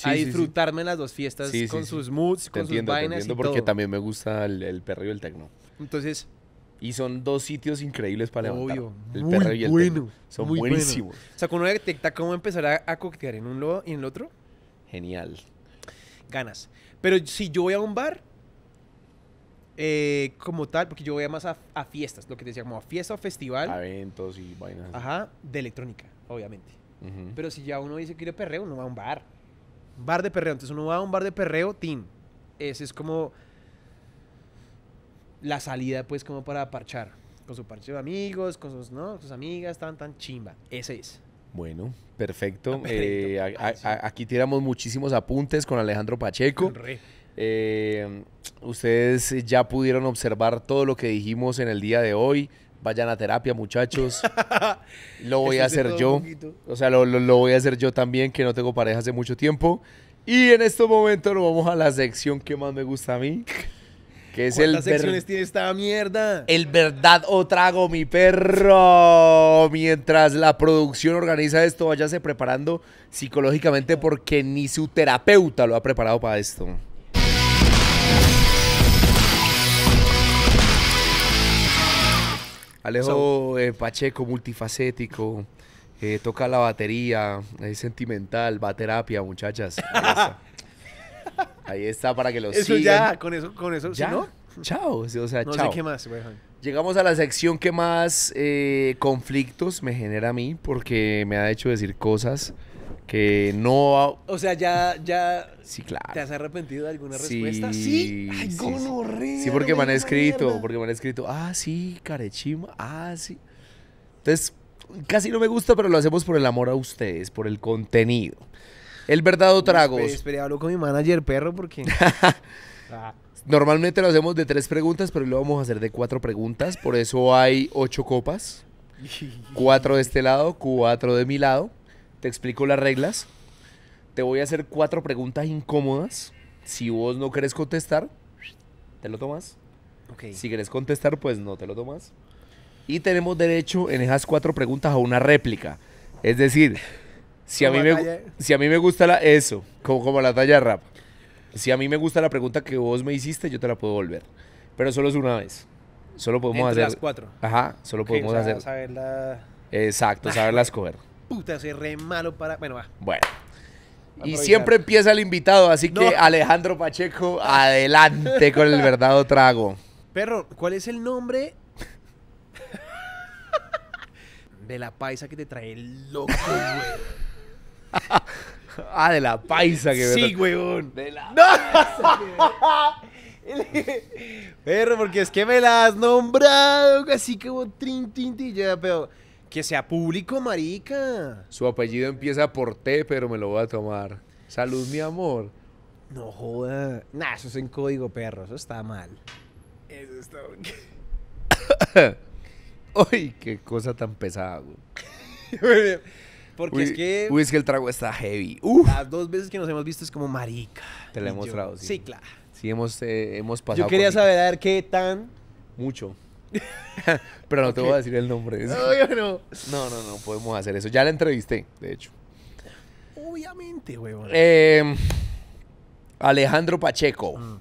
a disfrutarme las dos fiestas con sus moods, con sus vainas. entiendo porque también me gusta el, perreo y el tecno. Entonces, y son dos sitios increíbles para levantar. Obvio. El muy y el bueno, Son buenísimos. O sea, cuando uno detecta cómo empezar a, coquetear en un lado y en el otro. Genial. Ganas. Pero si yo voy a un bar, eh, como tal, porque yo voy más a, fiestas, lo que te decía, como a fiesta o festival. A eventos y vainas. Ajá, de electrónica, obviamente. Pero si ya uno dice que quiere perreo, uno va a un bar. Bar de perreo. Entonces uno va a un bar de perreo, team. Ese es como la salida, pues, como para parchar. Con su parche de amigos, con sus, sus amigas, tan, tan chimba. Ese es. Bueno, perfecto. Eh, aquí tiramos muchísimos apuntes con Alejandro Pacheco. Eh, ustedes ya pudieron observar todo lo que dijimos en el día de hoy vayan a terapia, muchachos. Lo voy a hacer yo. O sea, lo, voy a hacer yo también, que no tengo pareja hace mucho tiempo. Y en este momento nos vamos a la sección que más me gusta a mí. Que es el esta mierda? El verdad o trago, mi perro. Mientras la producción organiza esto, váyase preparando psicológicamente porque ni su terapeuta lo ha preparado para esto. Alejo eh, Pacheco, multifacético. Eh, toca la batería, es sentimental, va a terapia, muchachas. Ahí está, para que lo eso ya, con eso, con no? Chao, o sea, no Sé qué más, Llegamos a la sección que más eh, conflictos me genera a mí porque me ha hecho decir cosas que no... O sea, ya, ya... claro. ¿Te has arrepentido de alguna respuesta? Sí. Ay, sí, Sí, porque me han escrito, porque me han escrito, ah, sí, carechima, ah, sí. Entonces, casi no me gusta, pero lo hacemos por el amor a ustedes, por el contenido. El verdadero trago. Esperé, hablo con mi manager, perro, porque... Ah. Normalmente lo hacemos de tres preguntas, pero hoy lo vamos a hacer de cuatro preguntas. Por eso hay ocho copas. Cuatro de este lado, cuatro de mi lado. Te explico las reglas. Te voy a hacer cuatro preguntas incómodas. Si vos no querés contestar, te lo tomas. Okay. Si querés contestar, pues no te lo tomas. Y tenemos derecho en esas cuatro preguntas a una réplica. Es decir, si, a mí, me, si a mí me gusta la, eso, como, como la talla rap, si a mí me gusta la pregunta que vos me hiciste, yo te la puedo volver. Pero solo es una vez. Solo podemos Entre hacer. las cuatro. Ajá, solo podemos hacer. Exacto, saberla escoger puta, se re malo para. Bueno, va. Bueno. Y siempre empieza el invitado, así que Alejandro Pacheco, adelante con el verdadero trago. Perro, ¿cuál es el nombre de la paisa que te trae el loco, güey? ah, de la paisa que Sí, huevón. De la Perro, porque es que me la has nombrado así como trin, tin, ya, pero... Que sea público, marica. Su apellido empieza por T, pero me lo voy a tomar. Salud, mi amor. No joda. Nah, eso es en código perro. Eso está mal. Eso está. Uy, qué cosa tan pesada, güey. Porque es que. Uy, es que el trago está heavy. Las dos veces que nos hemos visto es como marica. Te lo he mostrado, sí. claro. Sí, hemos, eh, hemos pasado. Yo quería saber a ver qué tan. Mucho. Pero no te voy a decir el nombre. No, no. No, podemos hacer eso. Ya la entrevisté, de hecho. Obviamente, huevón. Em, Alejandro Pacheco. Mm.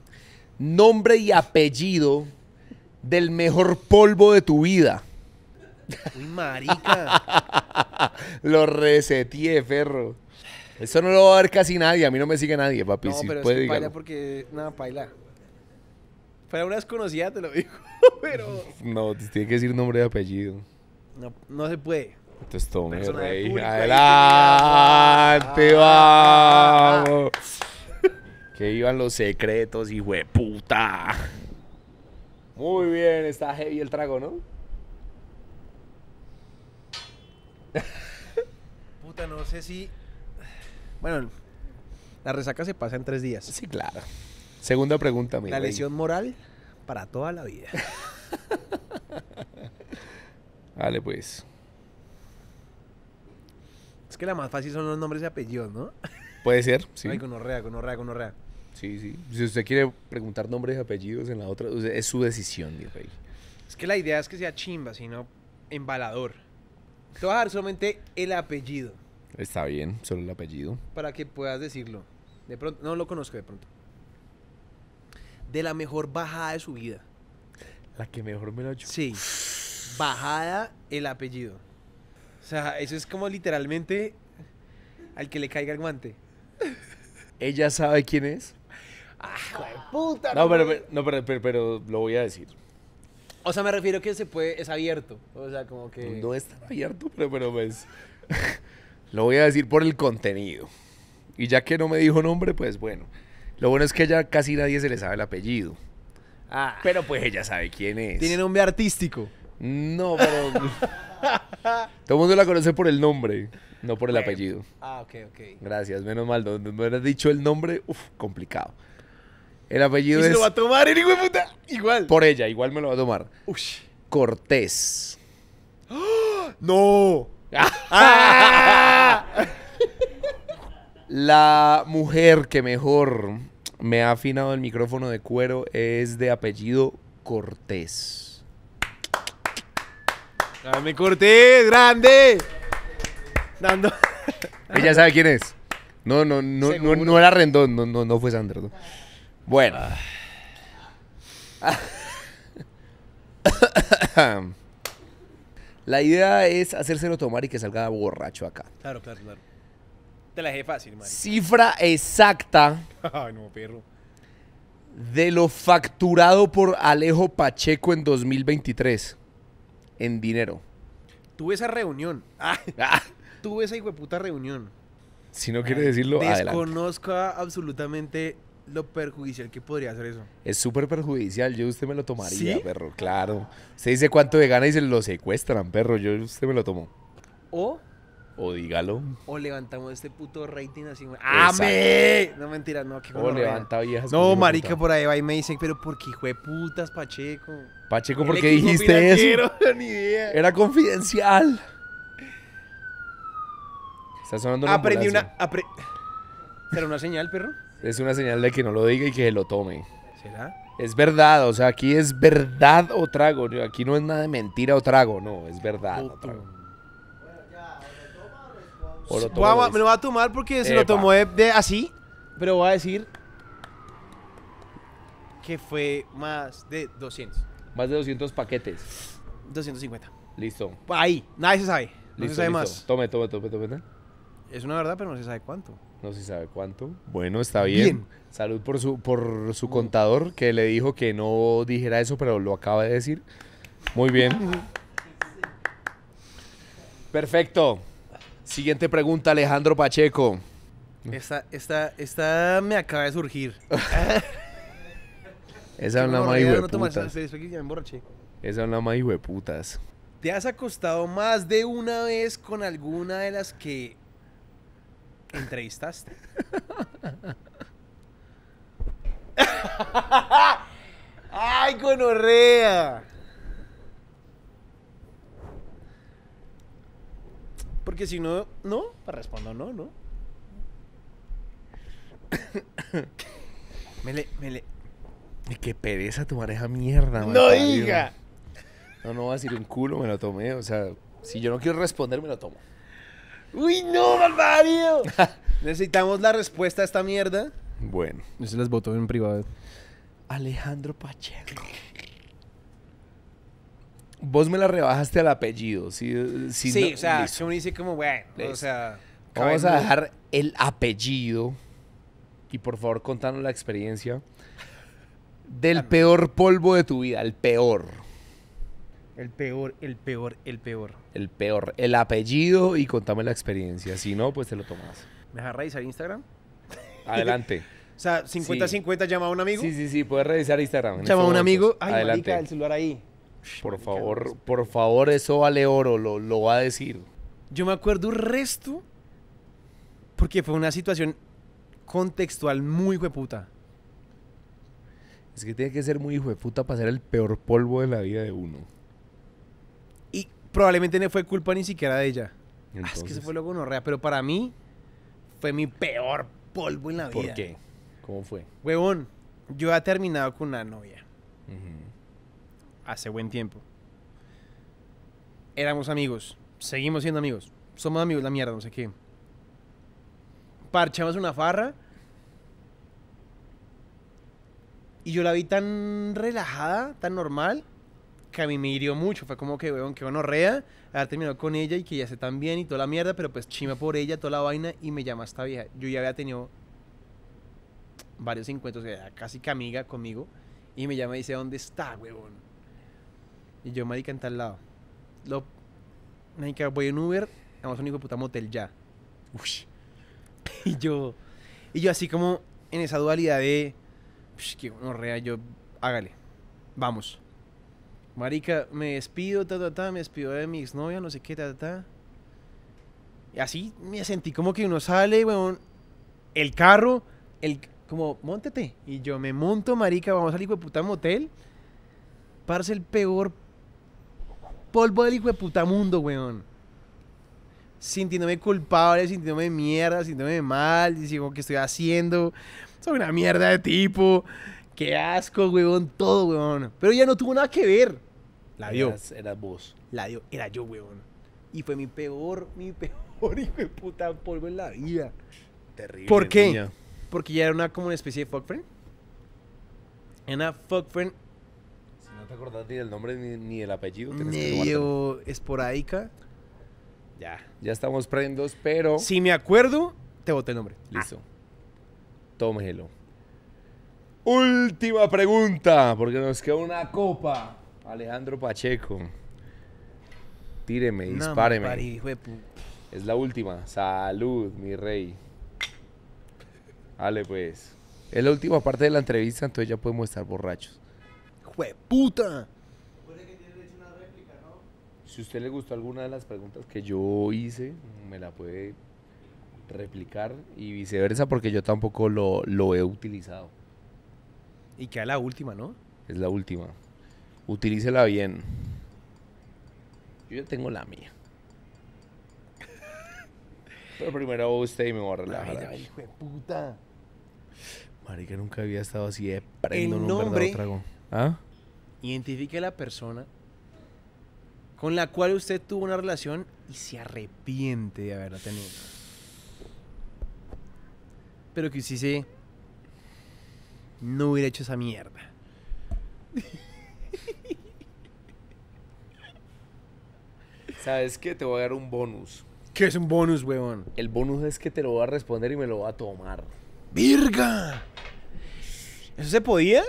Nombre y apellido del mejor polvo de tu vida. Uy, marica. lo reseteé, Ferro Eso no lo va a ver casi nadie. A mí no me sigue nadie, papi. No, pero es que porque... Nada, paila. Para una desconocida te lo dijo pero. No, te tiene que decir nombre y apellido. No, se puede. Entonces tome, rey. Adelante, ah, vamos. Ah, ah. que iban los secretos, hijo de puta. Muy bien, está heavy el trago, ¿no? Puta, no sé si. Bueno, la resaca se pasa en tres días. Sí, claro. Segunda pregunta, mi La lesión moral para toda la vida. Dale, pues. Es que la más fácil son los nombres y apellidos, ¿no? Puede ser, sí. Ay, conorrea, conorrea, Sí, sí. Si usted quiere preguntar nombres y apellidos en la otra, es su decisión, mi rey. Es que la idea es que sea chimba, sino embalador. Te voy a dar solamente el apellido. Está bien, solo el apellido. Para que puedas decirlo. De pronto, no lo conozco de pronto de la mejor bajada de su vida. La que mejor me lo ha hecho. Sí. Bajada el apellido. O sea, eso es como literalmente al que le caiga el guante. Ella sabe quién es. ¡Ah, puta! No, pero, lo voy a decir. O sea, me refiero que se puede, es abierto. O sea, como que. No, es tan abierto, pero, pero pues. lo voy a decir por el contenido. Y ya que no me dijo nombre, pues bueno. Lo bueno es que ya casi nadie se le sabe el apellido. Ah. Pero pues ella sabe quién es. Tiene nombre artístico. No, pero. Todo el mundo la conoce por el nombre, no por el apellido. Ah, ok, ok. Gracias, menos mal. No, me hubieras dicho el nombre, uff, complicado. El apellido es. Se lo va a tomar el hijo de puta. Igual. Por ella, igual me lo va a tomar. Uy Cortés. ¡Ah! ¡No! Ah. La mujer que mejor me ha afinado el micrófono de cuero es de apellido Cortés. Dame Cortés, grande. Dando. Ella sabe quién es. No, no, no, no, era Rendón, no, fue Sandro. Bueno. Ah. La idea es hacérselo tomar y que salga borracho acá. Claro, claro, claro la fácil, Cifra exacta. De lo facturado por Alejo Pacheco en 2023. En dinero. Tuve esa reunión. Ah. tuve esa puta reunión. Si no quiere decirlo, desconozca absolutamente lo perjudicial que podría ser eso. Es súper perjudicial. Yo usted me lo tomaría, perro. Claro. Se dice cuánto de gana y se lo secuestran, perro. Yo usted me lo tomo. O o dígalo. O levantamos este puto rating así. ¡Ame! ¡Ah, no mentira, no. Que o levanta viejas. No, marica, por ahí va y me dicen, pero ¿por qué hijo de putas, Pacheco? Pacheco, ¿por qué dijiste eso? No Ni idea. Era confidencial. Está sonando una Aprendí una... Apre... una señal, perro? Es una señal de que no lo diga y que se lo tome. ¿Será? Es verdad, o sea, aquí es verdad o trago. Aquí no es nada de mentira o trago, no, es verdad o trago me lo va a tomar porque se lo tomó de, así. Pero voy a decir que fue más de 200. Más de 200 paquetes. 250. Listo. Ahí, nadie se sabe. No se sabe más. Tome, tome, tome, tome. Es una verdad, pero no se sabe cuánto. No se sabe cuánto. Bueno, está bien. bien. Salud por su, por su mm. contador que le dijo que no dijera eso, pero lo acaba de decir. Muy bien. Perfecto. Siguiente pregunta, Alejandro Pacheco. Esta, esta, esta me acaba de surgir. Esa es una de putas. Esa es una de putas. ¿Te has acostado más de una vez con alguna de las que entrevistaste? ¡Ay, gonorrea! Porque si no, no, respondo no, ¿no? mele, mele. Y qué pereza tomar esa mierda, man, ¡No diga! No, no va a decir un culo, me lo tomé. O sea, si yo no quiero responder, me lo tomo. ¡Uy, no, barbario! Necesitamos la respuesta a esta mierda. Bueno. Yo se las voto en privado. Alejandro Pacheco. Vos me la rebajaste al apellido. Si, sí, o sea, listo. dice como, bueno, o sea... Vamos a dejar el apellido y por favor contanos la experiencia del peor polvo de tu vida, el peor. El peor, el peor, el peor. El peor, el apellido y contame la experiencia. Si no, pues te lo tomas. ¿Me dejas revisar Instagram? Adelante. o sea, 50-50 llama a un amigo. Sí, sí, sí, puedes revisar Instagram. Llama a un amigo. Ay, Adelante. el celular ahí. Por favor, por favor, eso vale oro, lo, va a decir. Yo me acuerdo Un resto, porque fue una situación contextual muy hueputa. Es que tiene que ser muy hueputa para ser el peor polvo de la vida de uno. Y probablemente no fue culpa ni siquiera de ella. Ah, es que se fue lo rea. pero para mí fue mi peor polvo en la vida. ¿Por qué? ¿Cómo fue? Huevón, yo he terminado con una novia. Ajá hace buen tiempo. Éramos amigos, seguimos siendo amigos, somos amigos la mierda, no sé qué. Parchamos una farra. Y yo la vi tan relajada, tan normal, que a mí me hirió mucho. Fue como que, weón, que rea. haber terminado con ella y que ya se tan bien y toda la mierda, pero pues chima por ella, toda la vaina, y me llama esta vieja. Yo ya había tenido varios encuentros, casi que amiga conmigo, y me llama y dice, ¿dónde está, weón? Y yo, marica, en tal lado. Lo, marica, voy en Uber, vamos a un hijo de puta motel ya. Y yo, y yo así como en esa dualidad de, Psh, que uno rea, yo, hágale, vamos. Marica, me despido, ta, ta, ta, me despido de mi exnovia, no sé qué, ta, ta, Y así me sentí como que uno sale, weón, el carro, el, como, montete Y yo me monto, marica, vamos al hijo de puta motel. Parce, el peor polvo del hijo de puta mundo, weón. Sintiéndome culpable, sintiéndome mierda, sintiéndome mal, diciendo que estoy haciendo. Soy una mierda de tipo. Qué asco, weón, todo, weón. Pero ya no tuvo nada que ver. La dio. Era vos. La dio, era yo, weón. Y fue mi peor, mi peor hijo de puta polvo en la vida. Terrible. ¿Por qué? Porque ya era una como una especie de fuck friend. Era una fuck friend te acordás ni del nombre ni, el apellido. medio esporádica. Ya. Ya estamos prendos, pero. Si me acuerdo, te boté el nombre. Ah. Listo. Tómelo. Última pregunta, porque nos queda una copa. Alejandro Pacheco. Tíreme, dispáreme. es la última. Salud, mi rey. Dale, pues. Es la última parte de la entrevista, entonces ya podemos estar borrachos hijo puta. Si a usted le gustó alguna de las preguntas que yo hice, me la puede replicar y viceversa porque yo tampoco lo, he utilizado. Y queda la última, ¿no? Es la última. Utilícela bien. Yo ya tengo la mía. Pero primero usted y me voy a relajar. puta. Marica, nunca había estado así de prendo el un verdadero trago. ¿Ah? identifique a la persona con la cual usted tuvo una relación y se arrepiente de haberla tenido. Pero que sí sí no hubiera hecho esa mierda. ¿Sabes qué? Te voy a dar un bonus. ¿Qué es un bonus, weón? El bonus es que te lo voy a responder y me lo va a tomar. ¡Virga! ¿Eso se podía?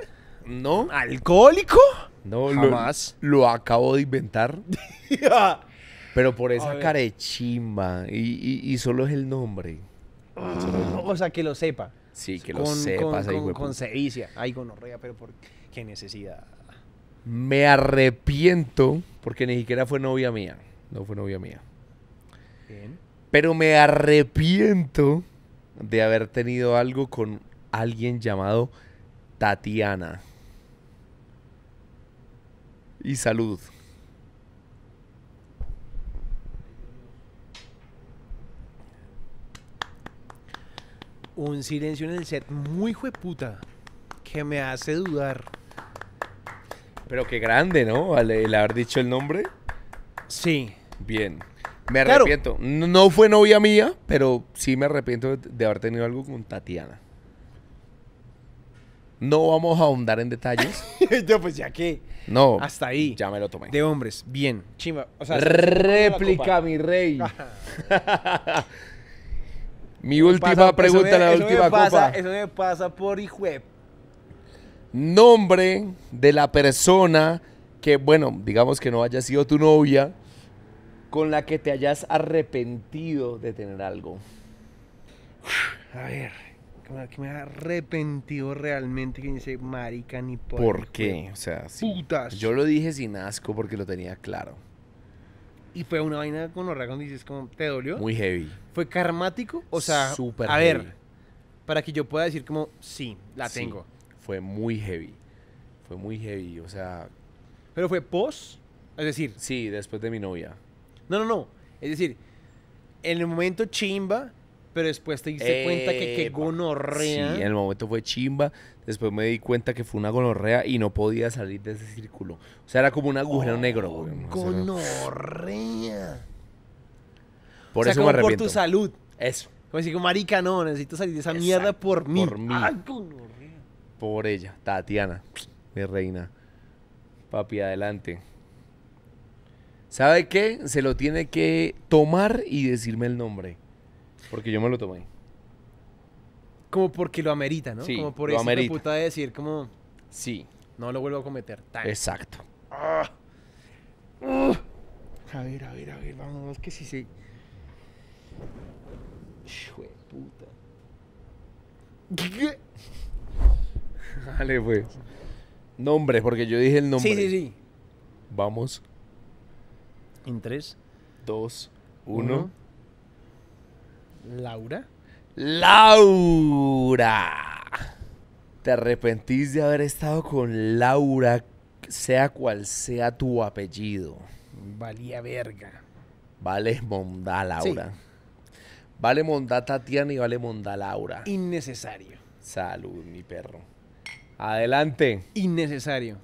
No. ¿Alcohólico? No, Jamás. Lo, acabo de inventar. pero por esa carechimba. Y, y, y, solo es el nombre. Ah. o sea, que lo sepa. Sí, que lo sepa. Con, ahí, con, Ay, gonorrea, pero por qué necesidad. Me arrepiento porque ni siquiera fue novia mía. No fue novia mía. Bien. Pero me arrepiento de haber tenido algo con alguien llamado Tatiana y salud. Un silencio en el set muy jueputa que me hace dudar. Pero qué grande, ¿no? Al, el haber dicho el nombre. Sí. Bien. Me arrepiento. No fue novia mía, pero sí me arrepiento de haber tenido algo con Tatiana. No vamos a ahondar en detalles. Yo, pues ya qué? No. Hasta ahí. Ya me lo tomé. De hombres, bien. Chima. O sea, Réplica, mi rey. mi última pregunta, la última copa. Eso me pasa por hijo Nombre de la persona que, bueno, digamos que no haya sido tu novia, con la que te hayas arrepentido de tener algo. A ver que me ha arrepentido realmente que dice marica ni por. ¿Por qué? O sea, Putas. Yo lo dije sin asco porque lo tenía claro. Y fue una vaina con los cuando dices como, ¿te dolió? Muy heavy. ¿Fue karmático? O sea, Super a ver, para que yo pueda decir como, sí, la tengo. Fue muy heavy. Fue muy heavy, o sea... ¿Pero fue post? Es decir... Sí, después de mi novia. No, no, no. Es decir, en el momento chimba, pero después te diste cuenta que qué gonorrea. Sí, en el momento fue chimba, después me di cuenta que fue una gonorrea y no podía salir de ese círculo. O sea, era como un agujero oh, negro, Gonorrea. Por eso me por tu salud. Eso. Como decir, marica, no, necesito salir de esa mierda por mí. Por mí. Ah, por ella, Tatiana, mi reina. Papi, adelante. ¿Sabe qué? Se lo tiene que tomar y decirme el nombre. Porque yo me lo tomé. Como porque lo amerita, ¿no? Sí, como por lo eso puta de decir, como. Sí. No lo vuelvo a cometer. Exacto. Ah. A ver, a ver, a ver, vamos, que si se. de puta. Dale, pues. Nombre, porque yo dije el nombre. Sí, sí, sí. Vamos. En tres, dos, uno... Laura. Laura. ¿Te arrepentís de haber estado con Laura, sea cual sea tu apellido? Valía verga. Vale mondá Laura. Vale mondá Tatiana y vale mondá Laura. Innecesario. Salud, mi perro. Adelante. Innecesario.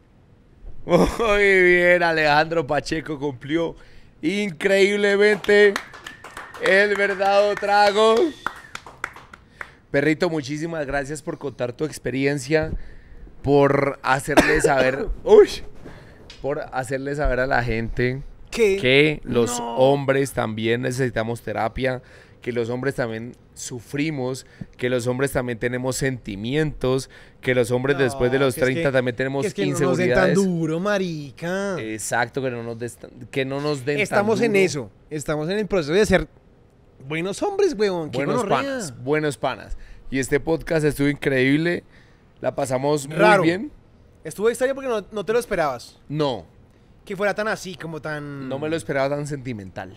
Muy bien, Alejandro Pacheco cumplió increíblemente. El verdadero trago. Perrito, muchísimas gracias por contar tu experiencia, por hacerle saber, uy, por hacerle saber a la gente que los hombres también necesitamos terapia, que los hombres también sufrimos, que los hombres también tenemos sentimientos, que los hombres después de los 30 también tenemos que que No nos den tan duro, marica. Exacto, que no nos, que no nos den Estamos en eso, estamos en el proceso de hacer Buenos hombres, weón. Buenos panas. Buenos panas. Y este podcast estuvo increíble. La pasamos muy bien. Estuvo extraño porque no, te lo esperabas. No, Que fuera tan así, como tan... no me lo esperaba tan sentimental.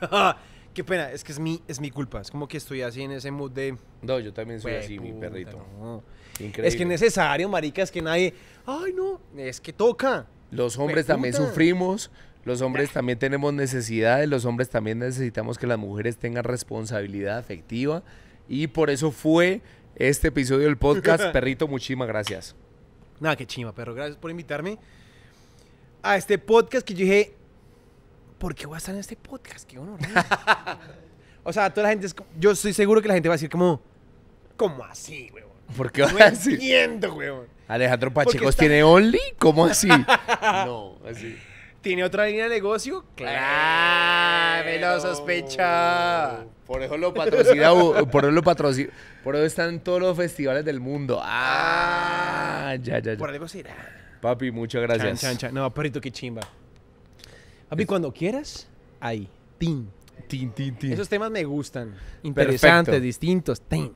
Qué pena, es que es mi, es mi culpa. Es como que estoy así en ese mood de... No, yo también soy así, mi perrito. Es que es necesario, marica, es que nadie... Ay, no, es que toca. Los hombres también sufrimos, los hombres también tenemos necesidades, los hombres también necesitamos que las mujeres tengan responsabilidad afectiva. Y por eso fue este episodio del podcast. Perrito, muchísimas gracias. Nada, qué chima, perro. Gracias por invitarme a este podcast que yo dije, ¿por qué voy a estar en este podcast? Qué honor. o sea, toda la gente, es, yo estoy seguro que la gente va a decir como, ¿cómo así, weón? ¿Por qué así? entiendo, weón. Alejandro Pachecos tiene Only, ¿cómo así? no, así. ¿Tiene otra línea de negocio? ¡Claro! ¡Me lo sospecha. Por eso lo patrocina, por eso lo por eso están todos los festivales del mundo. ¡Ah! ah. Ya, ya, ya. Por la Papi, muchas gracias. No, perrito, qué chimba. Papi, cuando quieras, ahí. Tin. Tin, tin, tin. Esos temas me gustan. Interesantes, distintos. Tin.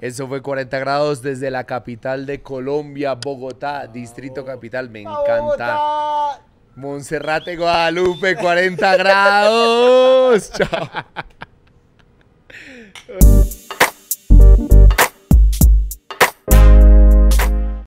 Eso fue 40 grados desde la capital de Colombia, Bogotá, Distrito Capital. Me encanta. Bogotá. Monserrate, Guadalupe, 40 grados. Chao.